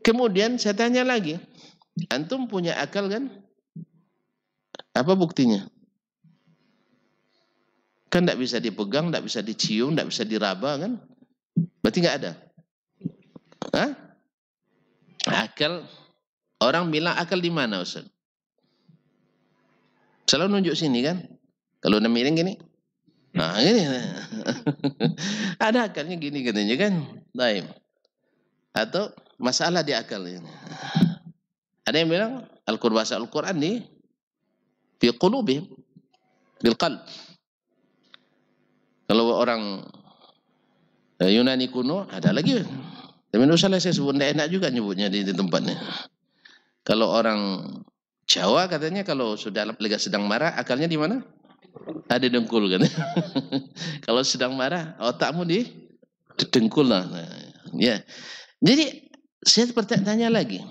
Speaker 1: Kemudian saya tanya lagi, antum punya akal kan? Apa buktinya? Kan tidak bisa dipegang, tidak bisa dicium, tidak bisa diraba kan? Berarti nggak ada. Hah? Akal, orang bilang akal di mana Ustaz? Selalu nunjuk sini kan? Kalau udah miring gini, Nah, gini *laughs* ada akalnya gini katanya kan. Baik. Atau masalah di akal ini. Ada yang bilang Al-Quran Al-Quran nih fi qulubihim bil qalb. Kalau orang eh, Yunani kuno ada lagi. Tapi tidak lah saya sebut, tidak enak juga nyebutnya di, di tempatnya. Kalau orang Jawa katanya kalau sudah lega sedang marah, akalnya di mana? Ada dengkul kan? *laughs* kalau sedang marah, otakmu di dengkul lah. Nah, ya. Jadi saya bertanya lagi,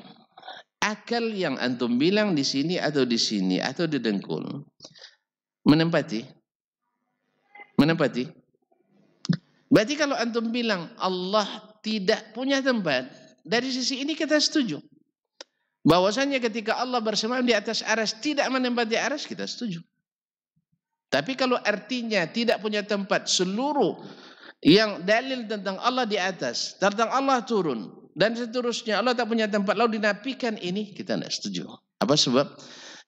Speaker 1: akal yang antum bilang di sini atau di sini atau di dengkul menempati? Menempati? Berarti kalau antum bilang Allah tidak punya tempat, dari sisi ini kita setuju. Bahwasanya ketika Allah bersemayam di atas aras tidak menempati aras kita setuju. Tapi kalau artinya tidak punya tempat seluruh yang dalil tentang Allah di atas, tentang Allah turun, dan seterusnya. Allah tak punya tempat lalu dinafikan ini kita tidak setuju. Apa sebab?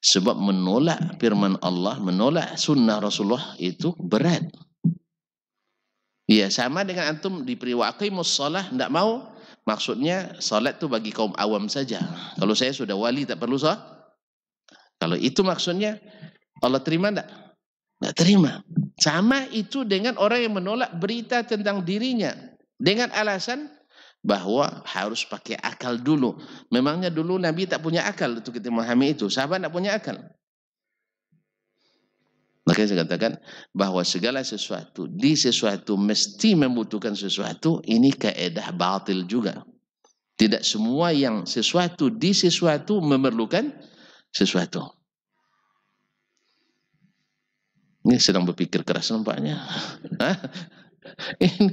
Speaker 1: Sebab menolak firman Allah, menolak sunnah Rasulullah itu berat. Ya sama dengan antum di periwakimus sholah tidak mau. Maksudnya sholat itu bagi kaum awam saja. Kalau saya sudah wali tak perlu sholat. Kalau itu maksudnya Allah terima tidak? Tidak terima. Sama itu dengan orang yang menolak berita tentang dirinya. Dengan alasan bahwa harus pakai akal dulu. Memangnya dulu Nabi tak punya akal itu kita memahami itu. Sahabat tak punya akal. Makanya saya katakan bahwa segala sesuatu di sesuatu mesti membutuhkan sesuatu ini kaedah batil juga. Tidak semua yang sesuatu di sesuatu memerlukan sesuatu. Ini sedang berpikir keras nampaknya. *laughs* ini,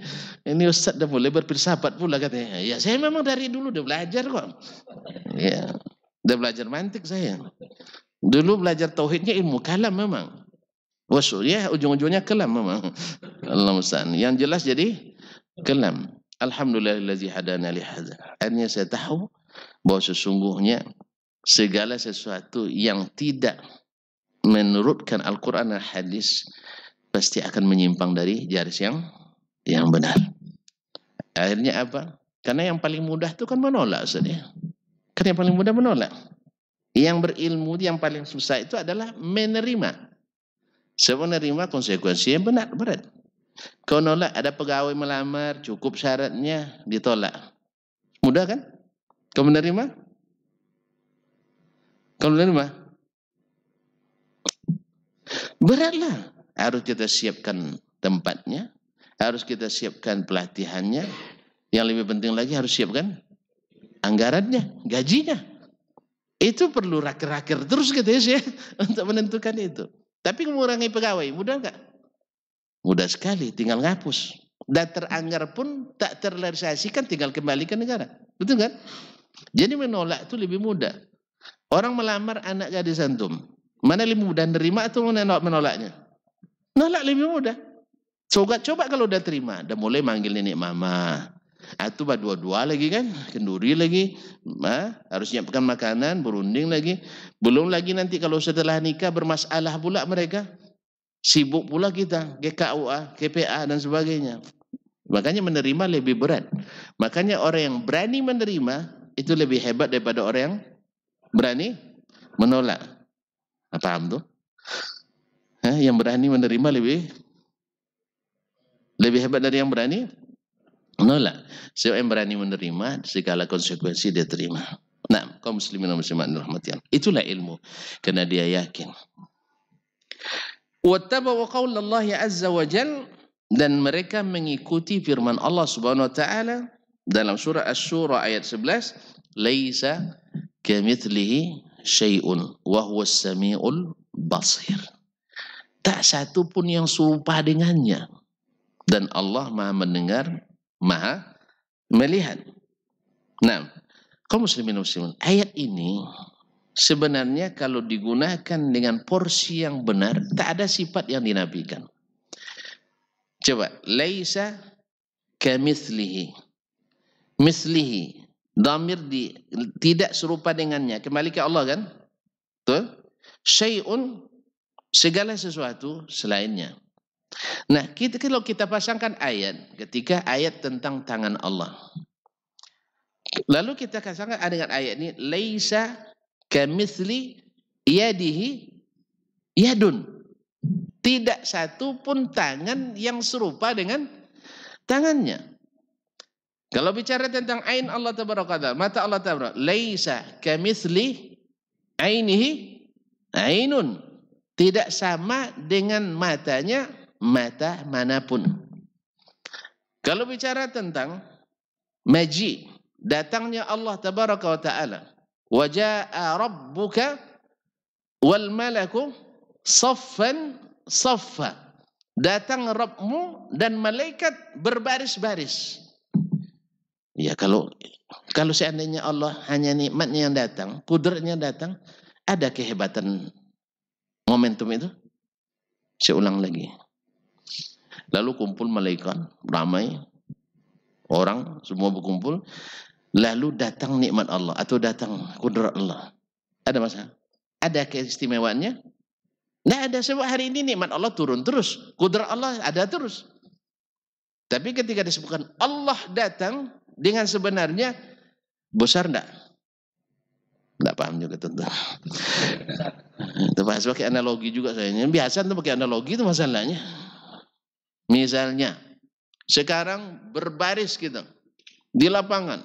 Speaker 1: ini Ustaz dah mulai berpersahabat pula katanya. Ya saya memang dari dulu dah belajar kok. Ya, dah belajar mantik saya. Dulu belajar tauhidnya ilmu kalam memang. Wasul ya ujung-ujungnya kalam memang. *laughs* Allah musta'an. Yang jelas jadi kalam. Alhamdulillahillazi hadana li hadza. Akhirnya saya tahu bahwa sesungguhnya segala sesuatu yang tidak menurutkan Al-Quran dan Hadis pasti akan menyimpang dari jari yang yang benar. Akhirnya apa? Karena yang paling mudah itu kan menolak sebenarnya. Karena yang paling mudah menolak. Yang berilmu yang paling susah itu adalah menerima. Sebab menerima konsekuensi yang benar berat. Kau nolak ada pegawai melamar cukup syaratnya ditolak. Mudah kan? Kau menerima? Kau menerima? Beratlah. Harus kita siapkan tempatnya, harus kita siapkan pelatihannya. Yang lebih penting lagi harus siapkan anggarannya, gajinya. Itu perlu raker-raker terus gitu ya *laughs* untuk menentukan itu. Tapi mengurangi pegawai mudah nggak? Mudah sekali, tinggal ngapus. Dan teranggar pun tak terrealisasikan tinggal kembalikan negara. Betul kan? Jadi menolak itu lebih mudah. Orang melamar anak gadis antum. Mana lebih mudah nerima atau menolaknya? Nolak lebih mudah. Coba coba kalau udah terima, udah mulai manggil nenek mama. Atau ah, bah dua-dua lagi kan, kenduri lagi, ma, harus nyiapkan makanan, berunding lagi. Belum lagi nanti kalau setelah nikah bermasalah pula mereka. Sibuk pula kita, GKUA, KPA dan sebagainya. Makanya menerima lebih berat. Makanya orang yang berani menerima itu lebih hebat daripada orang yang berani menolak. apa ah, paham tuh? Hah, yang berani menerima lebih lebih hebat dari yang berani? menolak. Siapa yang berani menerima, segala konsekuensi dia terima. Nah, kaum muslimin dan muslimat rahmatian. Itulah ilmu. Karena dia yakin. Wattaba'u qawlallahi azza wa jal. Dan mereka mengikuti firman Allah subhanahu wa ta'ala. Dalam surah Ash-Shura ayat 11. Laisa kamithlihi syai'un. Wahuwas sami'ul basir. Tak satu pun yang serupa dengannya. Dan Allah maha mendengar, maha melihat. Nah, kaum muslimin muslimin, ayat ini sebenarnya kalau digunakan dengan porsi yang benar, tak ada sifat yang dinabikan. Coba, laisa kemislihi, Mislihi. Damir di, tidak serupa dengannya. Kembali ke Allah kan? Tuh. Syai'un segala sesuatu selainnya. Nah, kita, kalau kita pasangkan ayat, ketika ayat tentang tangan Allah. Lalu kita pasangkan dengan ayat ini, Laisa kamithli yadihi yadun. Tidak satu pun tangan yang serupa dengan tangannya. Kalau bicara tentang ain Allah tabaraka mata Allah tabaraka, laisa kamithli ainihi ainun. Tidak sama dengan matanya mata manapun. Kalau bicara tentang maji, datangnya Allah tabaraka wa taala, waja'a rabbuka wal malaku saffan saffa. Datang Rabbmu dan malaikat berbaris-baris. Ya kalau kalau seandainya Allah hanya nikmatnya yang datang, kudratnya datang, ada kehebatan momentum itu? Saya ulang lagi. Lalu kumpul malaikat, ramai orang semua berkumpul. Lalu datang nikmat Allah atau datang kudrat Allah. Ada masalah? Ada keistimewaannya? Nah ada sebab hari ini nikmat Allah turun terus. Kudrat Allah ada terus. Tapi ketika disebutkan Allah datang dengan sebenarnya besar enggak? Enggak paham juga tentu. itu sebagai analogi juga saya Biasa itu pakai analogi itu masalahnya. Misalnya, sekarang berbaris kita di lapangan.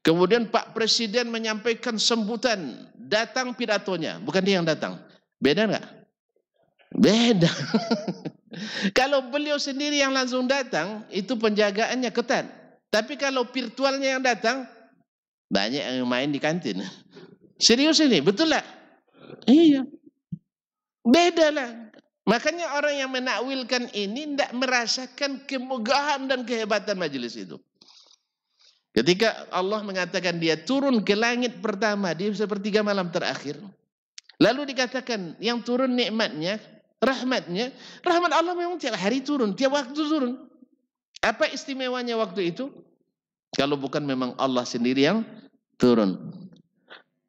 Speaker 1: Kemudian Pak Presiden menyampaikan sembutan, datang pidatonya, bukan dia yang datang. Beda nggak? Beda. *laughs* kalau beliau sendiri yang langsung datang, itu penjagaannya ketat. Tapi kalau virtualnya yang datang, banyak yang main di kantin. *laughs* Serius ini, betul lah. Iya. Beda lah. Makanya orang yang menakwilkan ini tidak merasakan kemegahan dan kehebatan majelis itu. Ketika Allah mengatakan dia turun ke langit pertama di sepertiga malam terakhir. Lalu dikatakan yang turun nikmatnya, rahmatnya. Rahmat Allah memang tiap hari turun, tiap waktu turun. Apa istimewanya waktu itu? Kalau bukan memang Allah sendiri yang turun.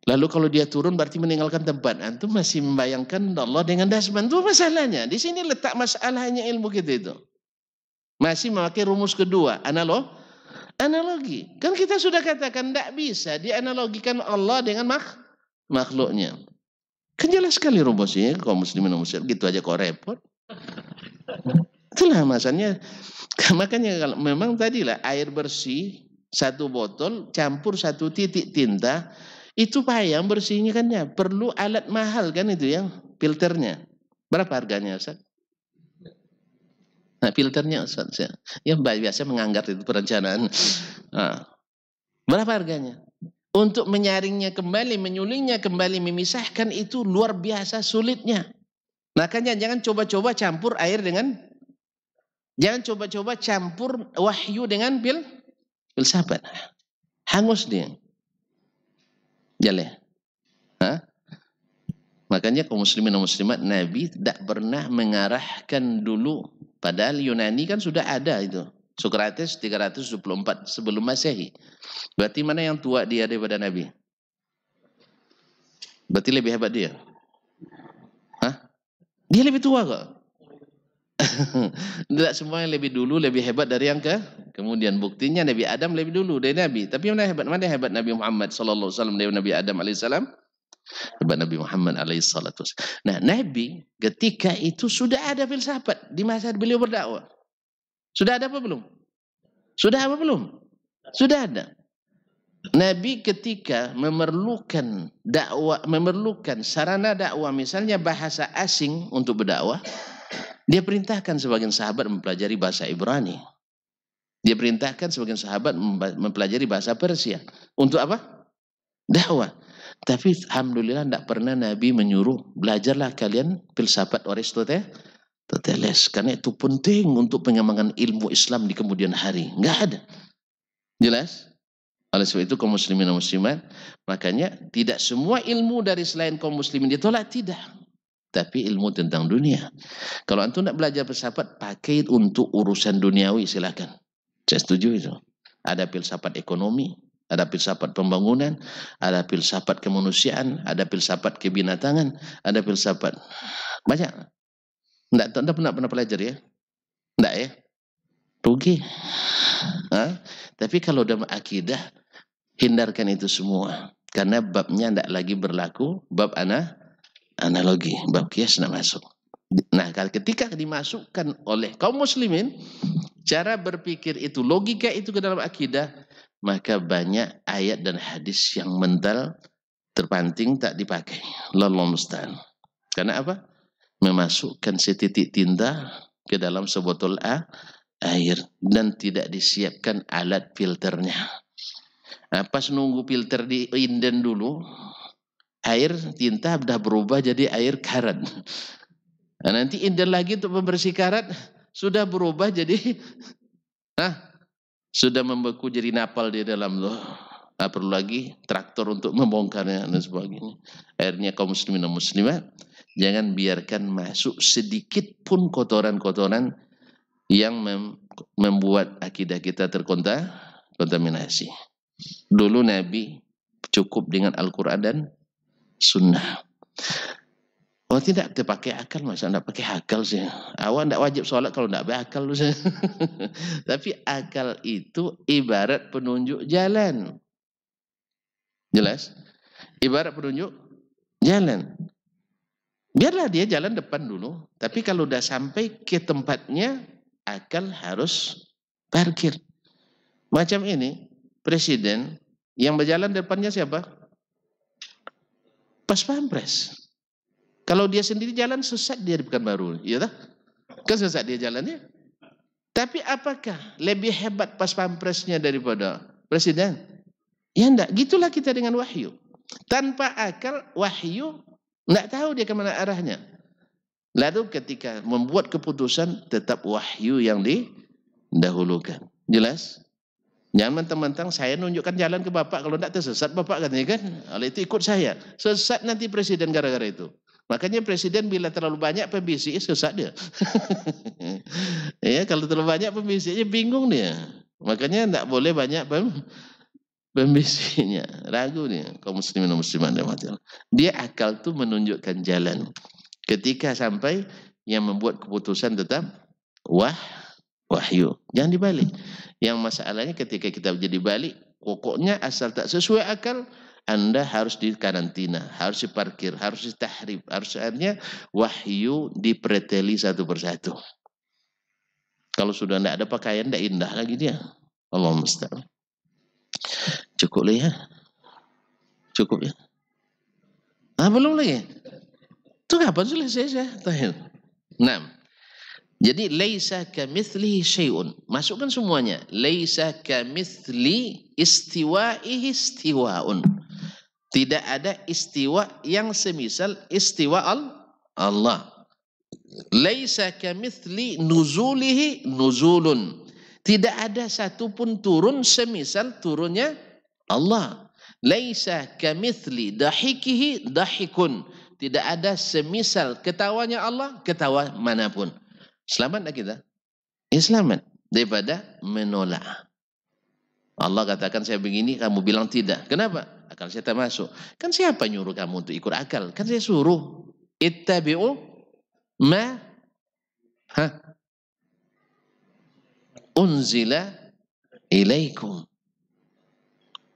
Speaker 1: Lalu kalau dia turun berarti meninggalkan tempat. Antum nah, masih membayangkan Allah dengan dasman. Itu masalahnya. Di sini letak masalahnya ilmu kita itu. Masih memakai rumus kedua. Analog. Analogi. Kan kita sudah katakan tidak bisa dianalogikan Allah dengan mak makhluknya. Kan jelas sekali rumusnya. Kalau muslimin muslim gitu aja kok repot. Itulah masanya. *laughs* Makanya kalau memang tadilah air bersih satu botol campur satu titik tinta itu payah bersihnya kan ya. Perlu alat mahal kan itu ya. Filternya. Berapa harganya Ustaz? Nah filternya Ustaz. Ya, ya biasa menganggar itu perencanaan. Nah, berapa harganya? Untuk menyaringnya kembali, menyulingnya kembali, memisahkan itu luar biasa sulitnya. Makanya jangan coba-coba campur air dengan jangan coba-coba campur wahyu dengan pil filsafat. Hangus dia. jalan. Ha? Makanya kaum muslimin dan muslimat Nabi tak pernah mengarahkan dulu padahal Yunani kan sudah ada itu. Socrates 324 sebelum Masehi. Berarti mana yang tua dia daripada Nabi? Berarti lebih hebat dia. Hah? Dia lebih tua kok. Tidak *laughs* semua yang lebih dulu lebih hebat dari yang ke kemudian. Buktinya Nabi Adam lebih dulu dari Nabi. Tapi mana hebat? Mana hebat Nabi Muhammad sallallahu alaihi wasallam dari Nabi Adam alaihissalam? Hebat Nabi Muhammad alaihissalam. Nah, Nabi ketika itu sudah ada filsafat di masa beliau berdakwah. Sudah ada apa belum? Sudah apa belum? Sudah ada. Nabi ketika memerlukan dakwah, memerlukan sarana dakwah, misalnya bahasa asing untuk berdakwah, dia perintahkan sebagian sahabat mempelajari bahasa Ibrani. Dia perintahkan sebagian sahabat mempelajari bahasa Persia. Untuk apa? Dakwah. Tapi alhamdulillah tidak pernah Nabi menyuruh belajarlah kalian filsafat Aristoteles. Teteles. Karena itu penting untuk pengembangan ilmu Islam di kemudian hari. Enggak ada. Jelas? Oleh sebab itu kaum muslimin dan muslimat, makanya tidak semua ilmu dari selain kaum muslimin ditolak, tidak tapi ilmu tentang dunia. Kalau antum tidak belajar filsafat, pakai untuk urusan duniawi silakan. Saya setuju itu. Ada filsafat ekonomi, ada filsafat pembangunan, ada filsafat kemanusiaan, ada filsafat kebinatangan, ada filsafat banyak. Tidak, anda pernah pernah belajar ya? Tidak ya? Rugi. Ha? Tapi kalau dalam akidah, hindarkan itu semua. Karena babnya tidak lagi berlaku, bab anak analogi bab kias tidak masuk nah kalau ketika dimasukkan oleh kaum muslimin cara berpikir itu logika itu ke dalam akidah maka banyak ayat dan hadis yang mental terpanting tak dipakai lallah stand. karena apa memasukkan setitik tinta ke dalam sebotol A, air dan tidak disiapkan alat filternya. Nah, pas nunggu filter di inden dulu, air tinta sudah berubah jadi air karat. Nah, nanti indah lagi untuk membersih karat sudah berubah jadi nah, sudah membeku jadi napal di dalam loh. Tak perlu lagi traktor untuk membongkarnya dan sebagainya. Airnya kaum muslimin dan muslimat jangan biarkan masuk sedikit pun kotoran-kotoran yang mem membuat akidah kita terkontaminasi. Dulu Nabi cukup dengan Al-Quran dan sunnah. Kalau oh, tidak, dipakai pakai akal masa tidak pakai akal sih. Awal tidak wajib sholat kalau tidak berakal sih. *laughs* Tapi akal itu ibarat penunjuk jalan. Jelas? Ibarat penunjuk jalan. Biarlah dia jalan depan dulu. Tapi kalau udah sampai ke tempatnya, akal harus parkir. Macam ini, presiden yang berjalan depannya siapa? pas pampres. Kalau dia sendiri jalan sesat dia bukan baru, ya tak? Kan sesat dia jalannya. Tapi apakah lebih hebat pas pampresnya daripada presiden? Ya enggak, gitulah kita dengan wahyu. Tanpa akal wahyu enggak tahu dia ke mana arahnya. Lalu ketika membuat keputusan tetap wahyu yang didahulukan. Jelas? Jelas? Jangan mentang-mentang saya nunjukkan jalan ke Bapak. Kalau tidak tersesat Bapak katanya kan. Oleh itu ikut saya. Sesat nanti Presiden gara-gara itu. Makanya Presiden bila terlalu banyak pembisiknya sesat dia. *laughs* ya Kalau terlalu banyak pembisiknya bingung dia. Makanya tidak boleh banyak pem pembisiknya. Ragu dia. Kaum muslimin muslimat Dia akal tuh menunjukkan jalan. Ketika sampai yang membuat keputusan tetap wah wahyu. Jangan dibalik. Yang masalahnya ketika kita jadi balik, pokoknya asal tak sesuai akal, anda harus di karantina, harus diparkir, harus ditahrib, harus akhirnya wahyu dipreteli satu persatu. Kalau sudah tidak ada pakaian, tidak indah lagi dia. Allah mesti. Cukup lah ya. Cukup ya. Ah, belum lagi. Itu kapan selesai saya? Tahil. Nah. Jadi laisa kamitslihi syai'un. Masukkan semuanya. Laisa kamitsli istiwa'ihi istiwa'un. Tidak ada istiwa yang semisal istiwa al Allah. Laisa kamitsli nuzulihi nuzulun. Tidak ada satupun turun semisal turunnya Allah. Laisa kamitsli dahikihi dahikun. Tidak ada semisal ketawanya Allah ketawa manapun. Selamat kita? Ya selamat. Daripada menolak. Allah katakan saya begini, kamu bilang tidak. Kenapa? Akal saya tak masuk. Kan siapa nyuruh kamu untuk ikut akal? Kan saya suruh. Ittabi'u ma ha? unzila ilaikum.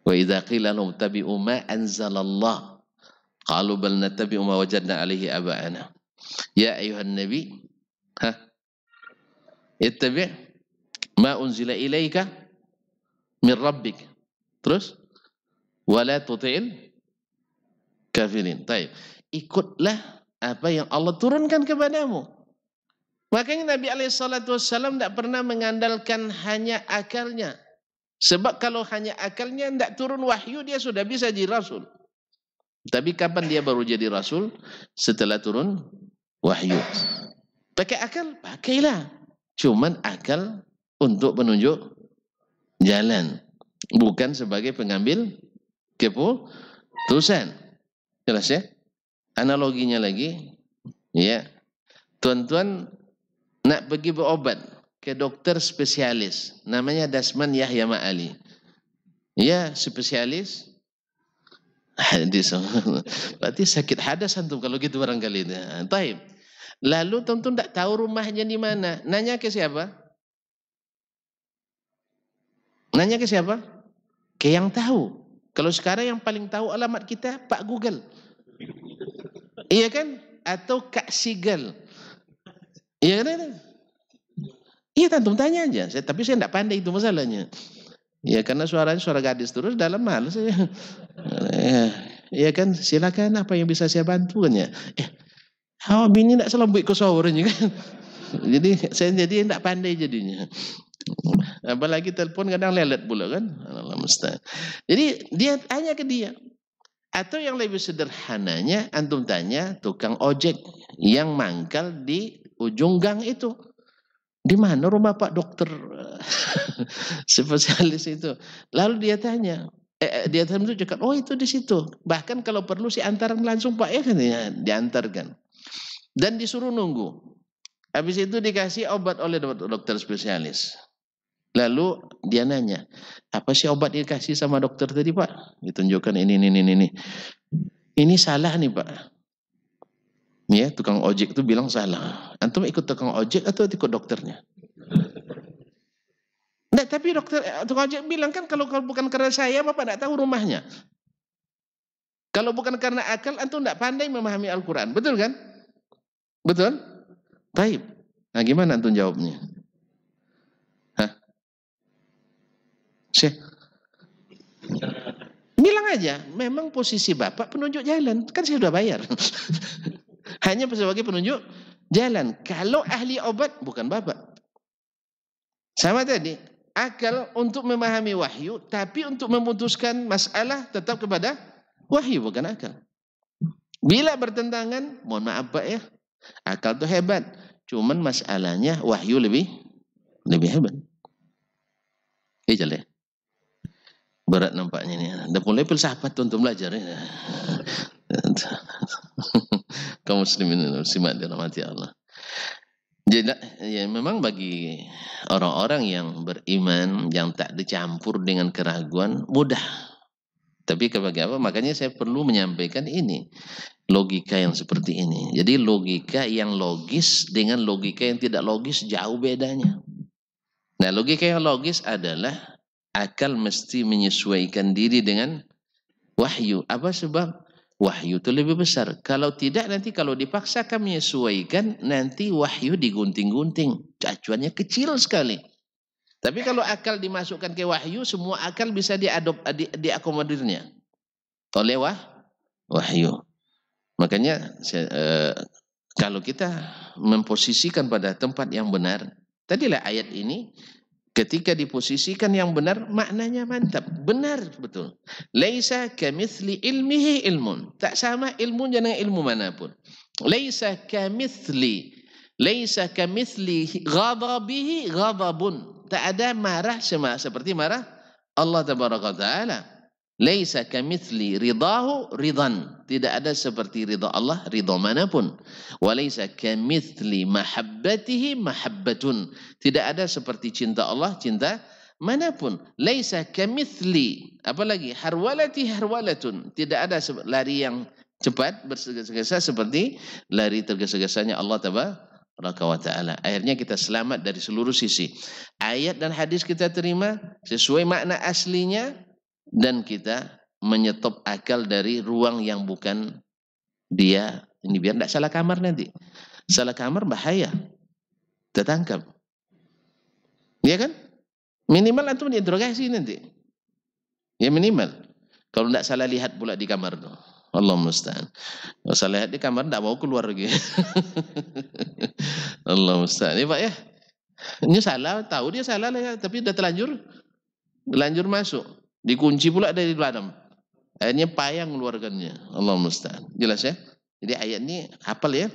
Speaker 1: Wa idha qila tabi'u ma anzalallah. Qalu bal natabi'u ma wajadna alaihi aba'ana. Ya ayuhan nabi. Ha? ittabi' ma unzila ilaika min rabbik. Terus wala tuti'il kafirin. Baik. Ikutlah apa yang Allah turunkan kepadamu. Makanya Nabi wasallam tidak pernah mengandalkan hanya akalnya. Sebab kalau hanya akalnya tidak turun wahyu, dia sudah bisa jadi Rasul. Tapi kapan dia baru jadi Rasul? Setelah turun wahyu. Pakai akal? Pakailah cuman akal untuk penunjuk jalan, bukan sebagai pengambil keputusan. Jelas ya? Analoginya lagi, ya. Tuan-tuan nak pergi berobat ke dokter spesialis, namanya Dasman Yahya Ma'ali. Ya, spesialis hadis. *laughs* Berarti sakit hadas antum kalau gitu barangkali. Nah, taib. Lalu tentu tidak tahu rumahnya di mana. Nanya ke siapa? Nanya ke siapa? Ke yang tahu. Kalau sekarang yang paling tahu alamat kita Pak Google. iya kan? Atau Kak Sigal. Iya kan? Iya tentu tanya aja. Saya, tapi saya tidak pandai itu masalahnya. Iya, karena suaranya suara gadis terus dalam hal saya. *laughs* Iya. Iya kan silakan apa yang bisa saya bantu kan ya. Eh, Hawa oh, bini tidak selebih ke sahurnya kan. jadi saya jadi tidak pandai jadinya. Apalagi telepon kadang lelet pula kan. Jadi dia tanya ke dia. Atau yang lebih sederhananya antum tanya tukang ojek yang mangkal di ujung gang itu. Di mana rumah Pak dokter eh, *laughs* spesialis itu? Lalu dia tanya, eh, eh dia tentu cakap, oh itu di situ. Bahkan kalau perlu si antaran langsung Pak ya katanya diantarkan. Dan disuruh nunggu. Habis itu dikasih obat oleh dokter spesialis. Lalu dia nanya, apa sih obat dikasih sama dokter tadi pak? Ditunjukkan ini, ini, ini, ini. Ini salah nih pak. Ya, tukang ojek itu bilang salah. Antum ikut tukang ojek atau ikut dokternya? Nah, tapi dokter eh, tukang ojek bilang kan kalau bukan karena saya, bapak tidak tahu rumahnya. Kalau bukan karena akal, antum tidak pandai memahami Al-Quran. Betul kan? Betul? Taib. Nah gimana antum jawabnya? Hah? Syekh. Bilang aja, memang posisi Bapak penunjuk jalan. Kan saya sudah bayar. *laughs* Hanya sebagai penunjuk jalan. Kalau ahli obat, bukan Bapak. Sama tadi, akal untuk memahami wahyu, tapi untuk memutuskan masalah tetap kepada wahyu, bukan akal. Bila bertentangan, mohon maaf Pak ya, Akal tuh hebat. Cuman masalahnya wahyu lebih lebih hebat. Eh ya. Berat nampaknya ini. Dah mulai filsafat sahabat untuk belajar ya. *laughs* Kaum muslimin muslimat dirahmati Allah. Jadi ya memang bagi orang-orang yang beriman yang tak dicampur dengan keraguan mudah tapi kepada apa? Makanya saya perlu menyampaikan ini. Logika yang seperti ini. Jadi logika yang logis dengan logika yang tidak logis jauh bedanya. Nah logika yang logis adalah akal mesti menyesuaikan diri dengan wahyu. Apa sebab? Wahyu itu lebih besar. Kalau tidak nanti kalau dipaksakan menyesuaikan nanti wahyu digunting-gunting. Acuannya kecil sekali. Tapi kalau akal dimasukkan ke wahyu, semua akal bisa diadop, di, diakomodirnya oleh wah, wahyu. Makanya saya, eh, kalau kita memposisikan pada tempat yang benar, tadilah ayat ini ketika diposisikan yang benar maknanya mantap, benar betul. Laisa kamithli ilmihi ilmun. Tak sama ilmunya dengan ilmu manapun. Laisa kamithli, Laisa kamithli ghababihi ghadabun tak ada marah sama seperti marah Allah taala. Laisa kamitsli ridahu ridan. Tidak ada seperti ridha Allah ridha manapun. Wa laisa kamitsli mahabbatihi mahabbatun. Tidak ada seperti cinta Allah cinta manapun. Laisa kamitsli. Apalagi harwalati harwalatun. Tidak ada lari yang cepat bersegesa gesa seperti lari tergesa-gesanya Allah Taala wa taala. Akhirnya kita selamat dari seluruh sisi. Ayat dan hadis kita terima sesuai makna aslinya dan kita menyetop akal dari ruang yang bukan dia. Ini biar tidak salah kamar nanti. Salah kamar bahaya. Tertangkap. Ya kan? Minimal itu diinterogasi nanti. Ya minimal. Kalau tidak salah lihat pula di kamar tuh. Allah musta'an. Gak usah lihat di kamar, tidak mau keluar lagi. *laughs* Allah musta'an. Ini Pak ya, ini salah, tahu dia salah lah ya, tapi udah terlanjur, terlanjur masuk. Dikunci pula dari dalam. Akhirnya payah mengeluarkannya. Allah musta'an. Jelas ya? Jadi ayat ini hafal ya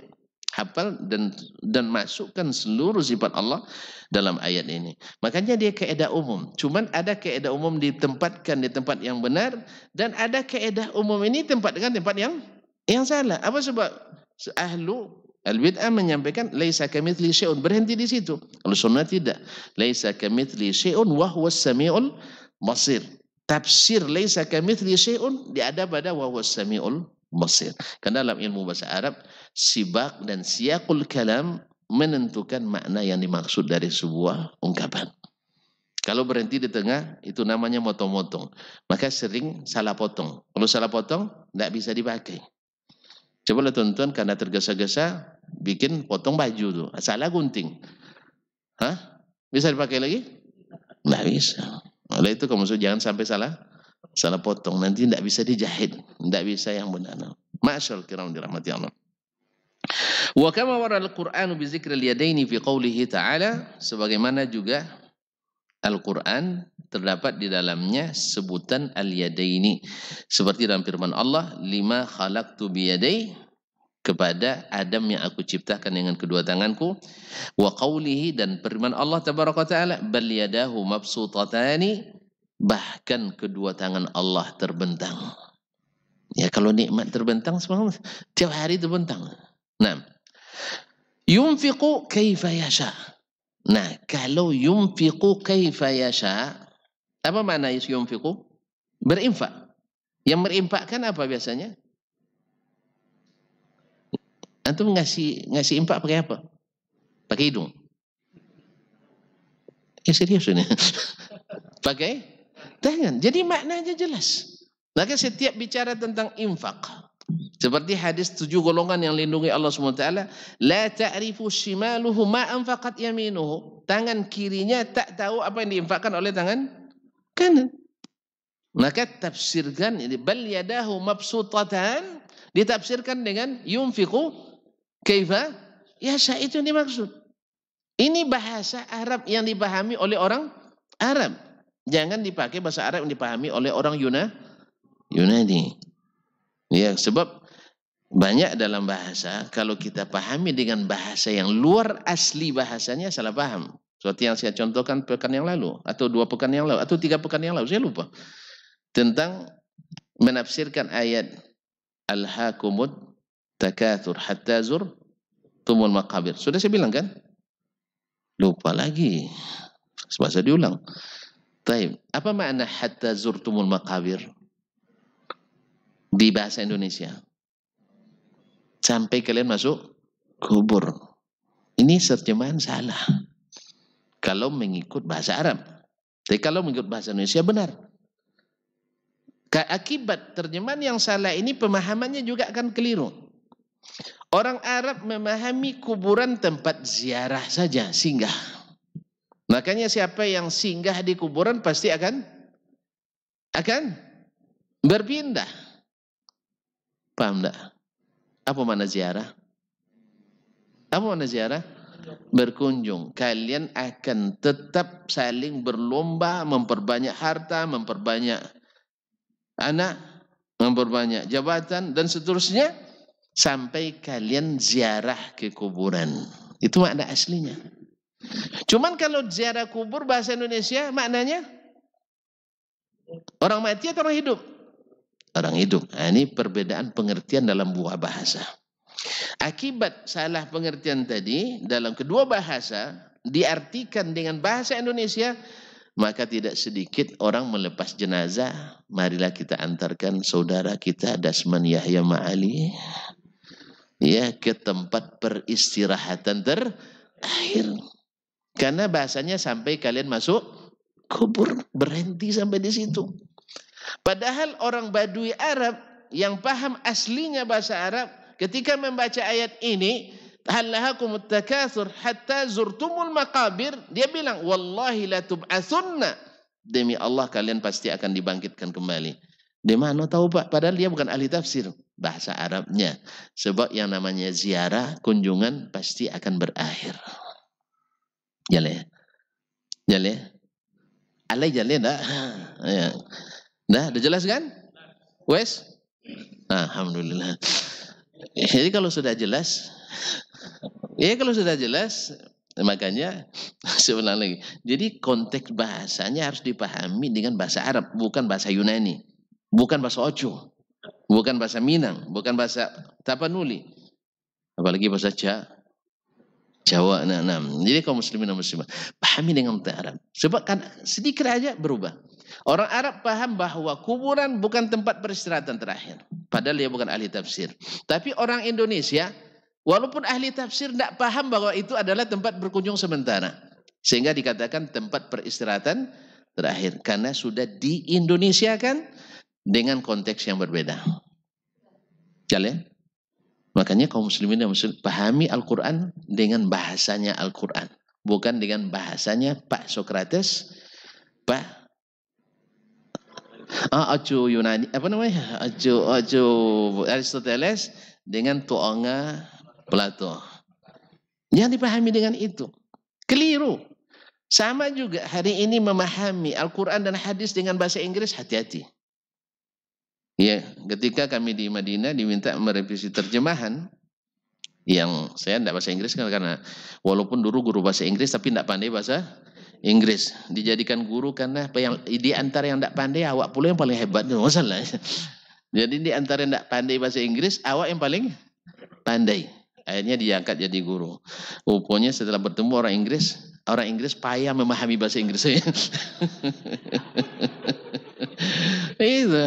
Speaker 1: hafal dan dan masukkan seluruh sifat Allah dalam ayat ini. Makanya dia keedah umum. Cuman ada keedah umum ditempatkan di tempat yang benar dan ada keedah umum ini tempatkan tempat yang yang salah. Apa sebab ahlu Al-Bid'ah menyampaikan laisa kamitsli syai'un berhenti di situ. Kalau sunnah tidak. Laisa kamitsli syai'un wa huwas samiul basir. Tafsir laisa kamitsli syai'un diada pada wa samiul Mesir. Karena dalam ilmu bahasa Arab, sibak dan siakul kalam menentukan makna yang dimaksud dari sebuah ungkapan. Kalau berhenti di tengah, itu namanya motong-motong. Maka sering salah potong. Kalau salah potong, tidak bisa dipakai. Coba lo tonton karena tergesa-gesa, bikin potong baju tuh. Salah gunting. Hah? Bisa dipakai lagi? Tidak bisa. Oleh itu kamu jangan sampai salah Salah potong nanti tidak bisa dijahit, tidak bisa yang benar. Nah, masyaallah kiram dirahmati Allah. Wa kama warada al-Qur'anu bi al yadaini fi qoulihi ta'ala sebagaimana juga Al-Qur'an terdapat di dalamnya sebutan al-yadaini seperti dalam firman Allah lima khalaqtu bi yadai kepada Adam yang aku ciptakan dengan kedua tanganku wa qawlihi dan firman Allah tabaraka taala bal yadahu mabsutatani Bahkan kedua tangan Allah terbentang. Ya kalau nikmat terbentang semalam tiap hari terbentang. Nah, yunfiqu kaifa yasha. Nah, kalau yunfiqu kaifa yasha, apa makna yunfiqu? Berinfak. Yang kan apa biasanya? Antum ngasih ngasih impak pakai apa? Pakai hidung. Ya serius ini. *laughs* pakai Tangan. Jadi maknanya jelas. Maka setiap bicara tentang infak, seperti hadis tujuh golongan yang lindungi Allah SWT, la ta'rifu shimaluhu ma'anfaqat yaminuhu. Tangan kirinya tak tahu apa yang diinfakkan oleh tangan kanan. Maka tafsirkan ini bal yadahu mabsutatan ditafsirkan dengan yunfiqu kaifa saya itu dimaksud. Ini bahasa Arab yang dipahami oleh orang Arab. Jangan dipakai bahasa Arab yang dipahami oleh orang Yuna, Yunani. Ya, sebab banyak dalam bahasa kalau kita pahami dengan bahasa yang luar asli bahasanya salah paham. Seperti yang saya contohkan pekan yang lalu atau dua pekan yang lalu atau tiga pekan yang lalu saya lupa tentang menafsirkan ayat al-hakumut takathur hatta zur tumul makabir. Sudah saya bilang kan? Lupa lagi. Sebab diulang. Taib. Apa makna hatta zurtumul makawir Di bahasa Indonesia. Sampai kalian masuk kubur. Ini terjemahan salah. Kalau mengikut bahasa Arab. Tapi kalau mengikut bahasa Indonesia benar. Akibat terjemahan yang salah ini pemahamannya juga akan keliru. Orang Arab memahami kuburan tempat ziarah saja, singgah. Makanya siapa yang singgah di kuburan pasti akan akan berpindah. Paham enggak? Apa mana ziarah? Apa mana ziarah? berkunjung. Kalian akan tetap saling berlomba memperbanyak harta, memperbanyak anak, memperbanyak jabatan dan seterusnya sampai kalian ziarah ke kuburan. Itu makna aslinya. Cuman kalau ziarah kubur bahasa Indonesia maknanya orang mati atau orang hidup? Orang hidup. Nah, ini perbedaan pengertian dalam buah bahasa. Akibat salah pengertian tadi dalam kedua bahasa diartikan dengan bahasa Indonesia maka tidak sedikit orang melepas jenazah. Marilah kita antarkan saudara kita Dasman Yahya Ma'ali ya ke tempat peristirahatan terakhir. Karena bahasanya sampai kalian masuk kubur, berhenti sampai di situ. Padahal orang Badui Arab yang paham aslinya bahasa Arab ketika membaca ayat ini halahakum takatsur hatta zurtumul maqabir dia bilang wallahi la tub'atsunna demi Allah kalian pasti akan dibangkitkan kembali di mana tahu Pak padahal dia bukan ahli tafsir bahasa Arabnya sebab yang namanya ziarah kunjungan pasti akan berakhir Jale. Jale. Alai jale dah. Ya. Dah, udah jelas kan? Wes? Alhamdulillah. Jadi kalau sudah jelas, ya kalau sudah jelas, makanya sebenarnya *laughs* lagi. Jadi konteks bahasanya harus dipahami dengan bahasa Arab, bukan bahasa Yunani, bukan bahasa Ojo, bukan bahasa Minang, bukan bahasa Tapanuli, apalagi bahasa Jawa Jawa. Nah, nah. Jadi kaum muslimin dan muslimah pahami dengan orang Arab. Sebab kan sedikit aja berubah. Orang Arab paham bahwa kuburan bukan tempat peristirahatan terakhir. Padahal dia bukan ahli tafsir. Tapi orang Indonesia walaupun ahli tafsir tidak paham bahwa itu adalah tempat berkunjung sementara. Sehingga dikatakan tempat peristirahatan terakhir karena sudah di Indonesia kan dengan konteks yang berbeda. Kalian? Makanya kaum muslimin dan muslim pahami Al-Quran dengan bahasanya Al-Quran. Bukan dengan bahasanya Pak Sokrates, Pak Ah, Acu Yunani, apa namanya? Acu, Acu Aristoteles dengan Tuonga Plato. yang dipahami dengan itu. Keliru. Sama juga hari ini memahami Al-Quran dan hadis dengan bahasa Inggris, hati-hati. Ya, ketika kami di Madinah diminta merevisi terjemahan yang saya tidak bahasa Inggris kan, karena walaupun dulu guru bahasa Inggris tapi tidak pandai bahasa Inggris dijadikan guru karena apa yang di antara yang tidak pandai awak pula yang paling hebat nggak masalah. Jadi di antara yang tidak pandai bahasa Inggris awak yang paling pandai. Akhirnya diangkat jadi guru. Rupanya setelah bertemu orang Inggris, orang Inggris payah memahami bahasa Inggris saya. *laughs* Itu.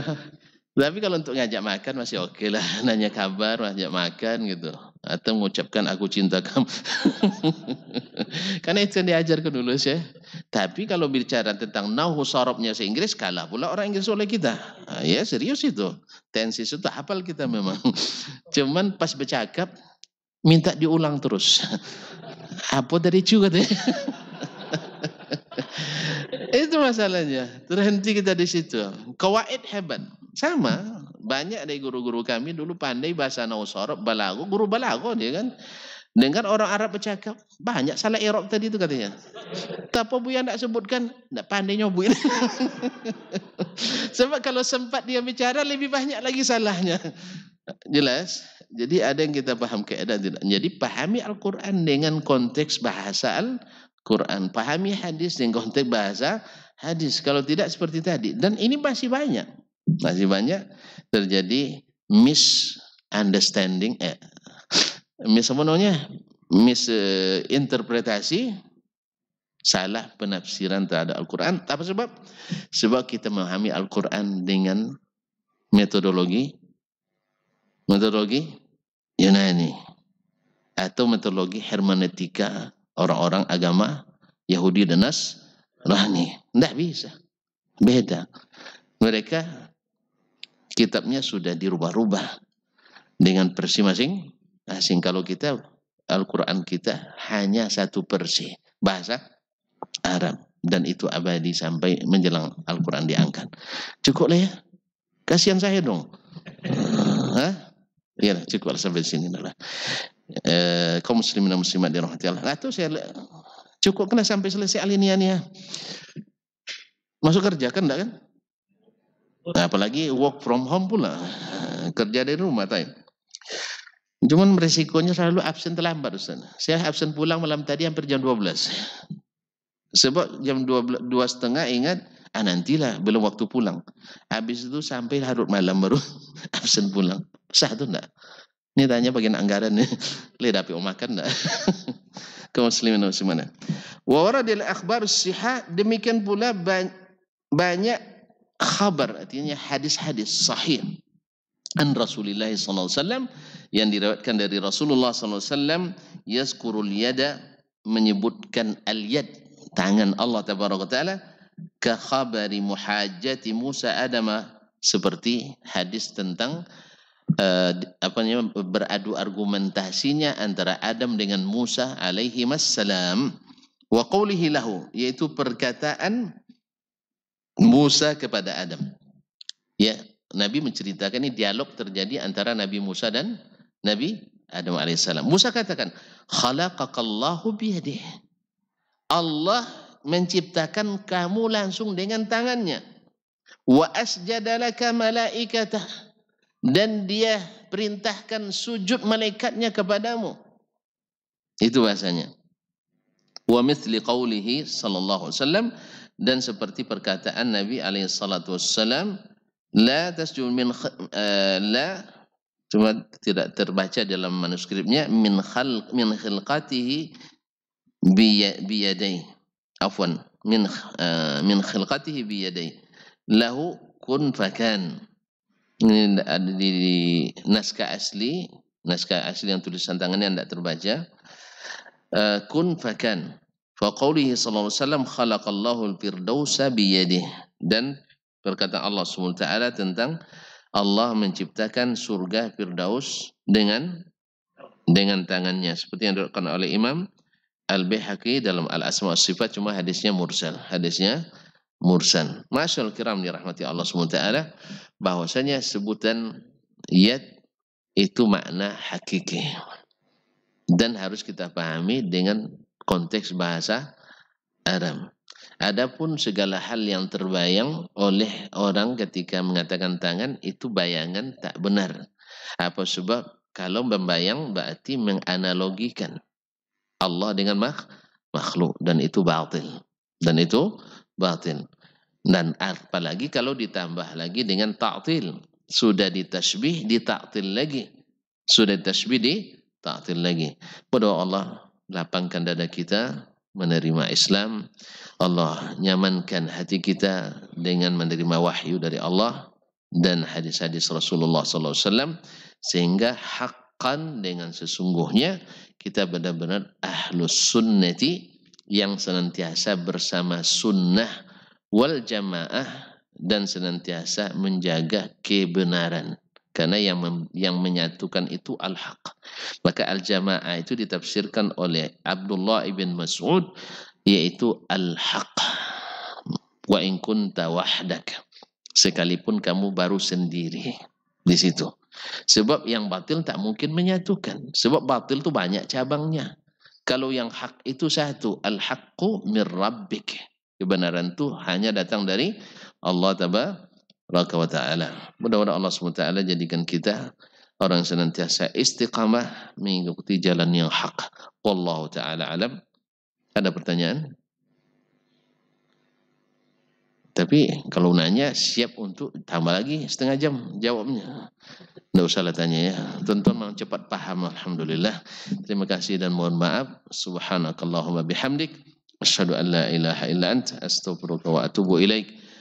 Speaker 1: Tapi kalau untuk ngajak makan masih oke okay lah, *laughs* nanya kabar, ngajak makan gitu. Atau mengucapkan aku cinta kamu. *laughs* Karena itu yang diajarkan dulu ya. Tapi kalau bicara tentang nahu sorobnya se Inggris, kalah pula orang Inggris oleh kita. Nah, ya serius itu. Tensi itu hafal kita memang. *laughs* Cuman pas bercakap, minta diulang terus. Apa dari juga deh. itu masalahnya. Terhenti kita di situ. Kawaid hebat. Sama, banyak dari guru-guru kami dulu pandai bahasa Nausorob, Balago, guru Balago dia kan. Dengan orang Arab bercakap, banyak salah Erop tadi itu katanya. Tapi yang tidak sebutkan, tidak pandai nyobuin *laughs* Sebab kalau sempat dia bicara, lebih banyak lagi salahnya. Jelas? Jadi ada yang kita paham keadaan tidak. Jadi pahami Al-Quran dengan konteks bahasa Al-Quran. Pahami hadis dengan konteks bahasa hadis. Kalau tidak seperti tadi. Dan ini masih banyak. Masih banyak terjadi misunderstanding, eh, mis misinterpretasi salah penafsiran terhadap Al-Quran. Apa sebab? Sebab kita memahami Al-Quran dengan metodologi metodologi Yunani atau metodologi hermeneutika orang-orang agama Yahudi dan Nasrani. Tidak bisa. Beda. Mereka kitabnya sudah dirubah-rubah dengan persi masing asing. Nah, kalau kita Al-Quran kita hanya satu persi bahasa Arab dan itu abadi sampai menjelang Al-Quran diangkat. Cukup lah ya. Kasihan saya dong. Hah? Ya, cukup lah sampai sini lah. E, kaum muslimin dan muslimat di rahmat Allah. Atau saya cukup kena sampai selesai alinianya Masuk kerja kan enggak kan? Nah, apalagi work from home pula kerja dari rumah tadi cuman resikonya selalu absen terlambat Ustaz saya absen pulang malam tadi hampir jam 12 sebab jam 12, dua setengah ingat ah nantilah belum waktu pulang habis itu sampai larut malam baru *laughs* absen pulang sah tuh enggak ini tanya bagian anggaran nih, *laughs* Leh dapat makan enggak *laughs* Ke muslimin muslimana. Wa waradil akhbar siha demikian pula banyak khabar artinya hadis-hadis sahih an Rasulullah sallallahu alaihi wasallam yang diriwayatkan dari Rasulullah sallallahu alaihi wasallam yazkurul yada menyebutkan al yad tangan Allah tabaraka taala ka khabari muhajjati Musa Adama seperti hadis tentang uh, apa namanya beradu argumentasinya antara Adam dengan Musa alaihi wassalam wa qoulihi lahu yaitu perkataan Musa kepada Adam. Ya, Nabi menceritakan ini dialog terjadi antara Nabi Musa dan Nabi Adam alaihissalam. Musa katakan, "Khalaqakallahu biyadih." Allah menciptakan kamu langsung dengan tangannya. Wa asjadalaka malaikatah. Dan dia perintahkan sujud malaikatnya kepadamu. Itu bahasanya. Wa mithli qawlihi sallallahu alaihi wasallam dan seperti perkataan Nabi alaihi salatu wassalam la tasjud min uh, la cuma tidak terbaca dalam manuskripnya min khal min khilqatihi biyadai afwan min uh, min khilqatihi biyadai lahu kun fakan ini ada di, di naskah asli naskah asli yang tulisan tangannya tidak terbaca uh, kun fakan Faqaulihi sallallahu alaihi wasallam khalaqallahu al-firdausa biyadih dan berkata Allah SWT tentang Allah menciptakan surga Firdaus dengan dengan tangannya seperti yang dilakukan oleh Imam al Bihaki dalam Al-Asma Sifat cuma hadisnya mursal hadisnya mursal masyaallah kiram dirahmati Allah SWT bahwasanya sebutan yad itu makna hakiki dan harus kita pahami dengan konteks bahasa Arab. Adapun segala hal yang terbayang oleh orang ketika mengatakan tangan itu bayangan tak benar. Apa sebab? Kalau membayang berarti menganalogikan Allah dengan makhluk dan itu batin. Dan itu batin. Dan apalagi kalau ditambah lagi dengan ta'til. Sudah ditashbih, ditaktil lagi. Sudah ditashbih, ditaktil lagi. Berdoa Allah lapangkan dada kita menerima Islam. Allah nyamankan hati kita dengan menerima wahyu dari Allah dan hadis-hadis Rasulullah SAW sehingga hakkan dengan sesungguhnya kita benar-benar ahlus sunnati yang senantiasa bersama sunnah wal jamaah dan senantiasa menjaga kebenaran karena yang yang menyatukan itu al-haq. Maka al-jamaah itu ditafsirkan oleh Abdullah ibn Mas'ud yaitu al-haq. Wa in kunta wahdak. Sekalipun kamu baru sendiri di situ. Sebab yang batil tak mungkin menyatukan. Sebab batil itu banyak cabangnya. Kalau yang hak itu satu, al-haqqu min rabbik. Kebenaran itu hanya datang dari Allah Taala Raka wa ta'ala. Mudah-mudahan Allah SWT jadikan kita orang yang senantiasa istiqamah mengikuti jalan yang hak. Wallahu ta'ala alam. Ada pertanyaan? Tapi kalau nanya siap untuk tambah lagi setengah jam jawabnya. Tidak lah tanya ya. Tonton memang cepat paham Alhamdulillah. Terima kasih dan mohon maaf. Subhanakallahumma bihamdik. Asyadu an la ilaha illa anta. Astagfirullah wa atubu ilaik.